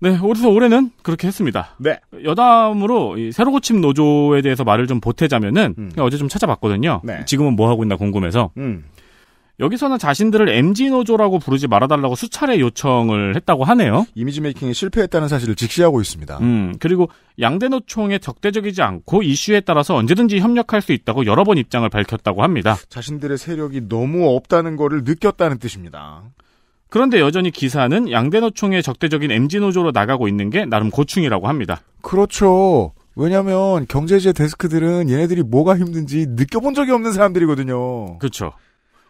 네, 그래서 올해는 그렇게 했습니다. 네. 여담으로 새로 고침 노조에 대해서 말을 좀 보태자면은 음. 어제 좀 찾아봤거든요. 네. 지금은 뭐 하고 있나 궁금해서. 음. 여기서는 자신들을 MG 노조라고 부르지 말아달라고 수차례 요청을 했다고 하네요. 이미지 메이킹이 실패했다는 사실을 직시하고 있습니다. 음, 그리고 양대 노총에 적대적이지 않고 이슈에 따라서 언제든지 협력할 수 있다고 여러 번 입장을 밝혔다고 합니다. 자신들의 세력이 너무 없다는 것을 느꼈다는 뜻입니다. 그런데 여전히 기사는 양대 노총의 적대적인 MG 노조로 나가고 있는 게 나름 고충이라고 합니다. 그렇죠. 왜냐하면 경제지의 데스크들은 얘네들이 뭐가 힘든지 느껴본 적이 없는 사람들이거든요. 그렇죠.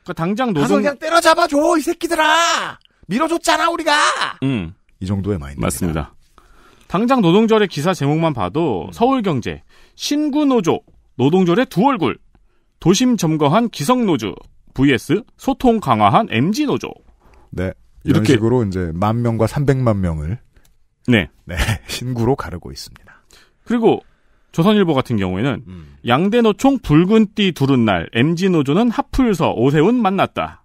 그러니까 당장 노동 그냥 때려잡아 줘이 새끼들아 밀어줬잖아 우리가. 음. 이 정도의 마인드. 맞습니다. 당장 노동절의 기사 제목만 봐도 서울경제 신구 노조 노동절의 두 얼굴 도심 점거한 기성 노조 vs 소통 강화한 mz 노조. 네. 이런 이렇게 식으로 이제 만 명과 300만 명을 네. 네. 신구로 가르고 있습니다. 그리고 조선일보 같은 경우에는 음. 양대노총 붉은띠 두른 날 MG 노조는 하풀서 오세훈 만났다.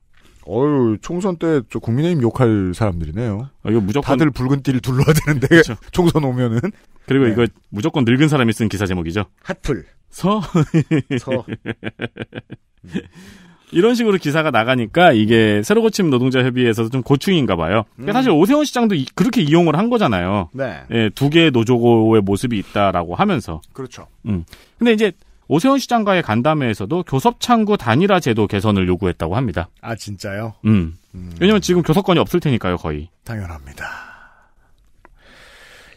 어유 총선 때 저 국민의힘 욕할 사람들이네요. 아, 이거 무조건 다들 붉은띠를 둘러야 되는데 그렇죠. 총선 오면은 그리고 네. 이거 무조건 늙은 사람이 쓴 기사 제목이죠. 핫풀 서. 서. 음. 이런 식으로 기사가 나가니까 이게 새로 고침 노동자 협의회에서도 좀 고충인가 봐요. 그러니까 음. 사실 오세훈 시장도 그렇게 이용을 한 거잖아요. 네. 예, 두 개의 노조의 고 모습이 있다라고 하면서. 그렇죠. 음. 근데 이제 오세훈 시장과의 간담회에서도 교섭창구 단일화 제도 개선을 요구했다고 합니다. 아, 진짜요? 음. 음. 왜냐면 지금 교섭권이 없을 테니까요, 거의. 당연합니다.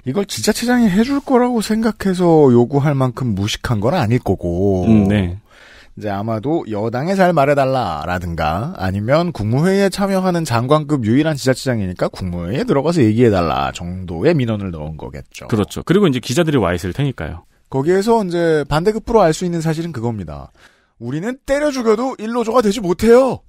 이걸 지자체장이 해줄 거라고 생각해서 요구할 만큼 무식한 건 아닐 거고. 음, 네. 이제 아마도 여당에 잘 말해달라라든가 아니면 국무회의에 참여하는 장관급 유일한 지자체장이니까 국무회의에 들어가서 얘기해달라 정도의 민원을 넣은 거겠죠. 그렇죠. 그리고 이제 기자들이 와 있을 테니까요. 거기에서 이제 반대급부로 알 수 있는 사실은 그겁니다. 우리는 때려 죽여도 일로조가 되지 못해요.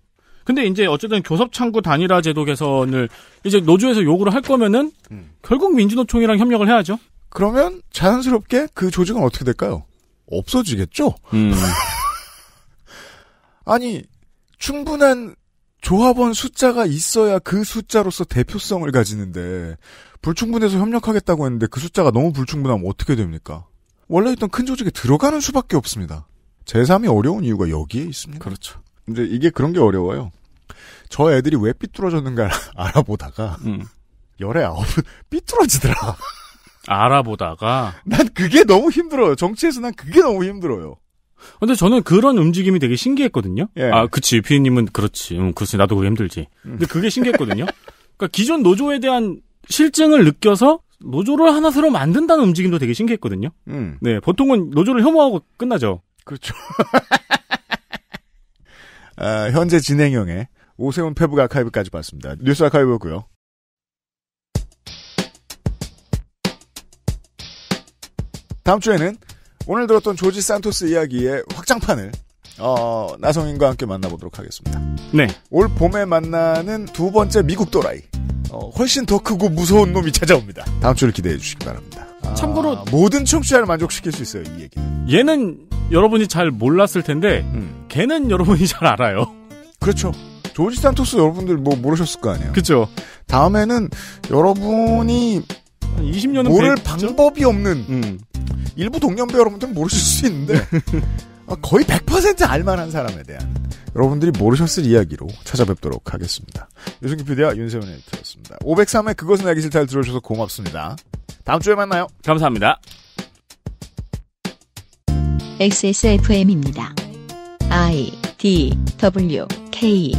근데 이제 어쨌든 교섭창구 단일화 제도 개선을 이제 노조에서 요구를 할 거면은 음. 결국 민주노총이랑 협력을 해야죠. 그러면 자연스럽게 그 조직은 어떻게 될까요? 없어지겠죠? 음. 아니 충분한 조합원 숫자가 있어야 그 숫자로서 대표성을 가지는데 불충분해서 협력하겠다고 했는데 그 숫자가 너무 불충분하면 어떻게 됩니까? 원래 있던 큰 조직에 들어가는 수밖에 없습니다. 제3이 어려운 이유가 여기에 있습니다. 그렇죠. 근데 이게 그런 게 어려워요. 저 애들이 왜 삐뚤어졌는가 알아보다가 열에 아홉 은 삐뚤어지더라. 알아보다가 난 그게 너무 힘들어요. 정치에서 난 그게 너무 힘들어요. 근데 저는 그런 움직임이 되게 신기했거든요. 예. 아, 그치. 피디님은 그렇지. 응, 음, 그렇지. 나도 그게 힘들지. 음. 근데 그게 신기했거든요. 그러니까 기존 노조에 대한 실증을 느껴서 노조를 하나 새로 만든다는 움직임도 되게 신기했거든요. 음. 네, 보통은 노조를 혐오하고 끝나죠. 그렇죠. 아, 현재 진행형의 오세훈 페북 아카이브까지 봤습니다. 뉴스 아카이브고요. 였 다음 주에는 오늘 들었던 조지 산토스 이야기의 확장판을 어, 나성인과 함께 만나보도록 하겠습니다. 네. 올 봄에 만나는 두 번째 미국 도라이. 어, 훨씬 더 크고 무서운 놈이 찾아옵니다. 다음 주를 기대해 주시기 바랍니다. 아, 참고로 모든 청취자를 만족시킬 수 있어요 이 얘기. 얘는 여러분이 잘 몰랐을 텐데 음. 걔는 여러분이 잘 알아요. 그렇죠. 조지 산토스 여러분들 뭐 모르셨을 거 아니에요. 그렇죠. 다음에는 여러분이 한 20년은 모를 방법이 없는 음. 일부 동년배 여러분들은 모르실 수 있는데 네. 아, 거의 100% 알만한 사람에 대한 여러분들이 모르셨을 이야기로 찾아뵙도록 하겠습니다. 유승기 PD와 윤세훈 에디터였습니다. 503회 그것은 알기 싫다를 들어주셔서 고맙습니다. 다음 주에 만나요. 감사합니다. XSFM입니다. I D W K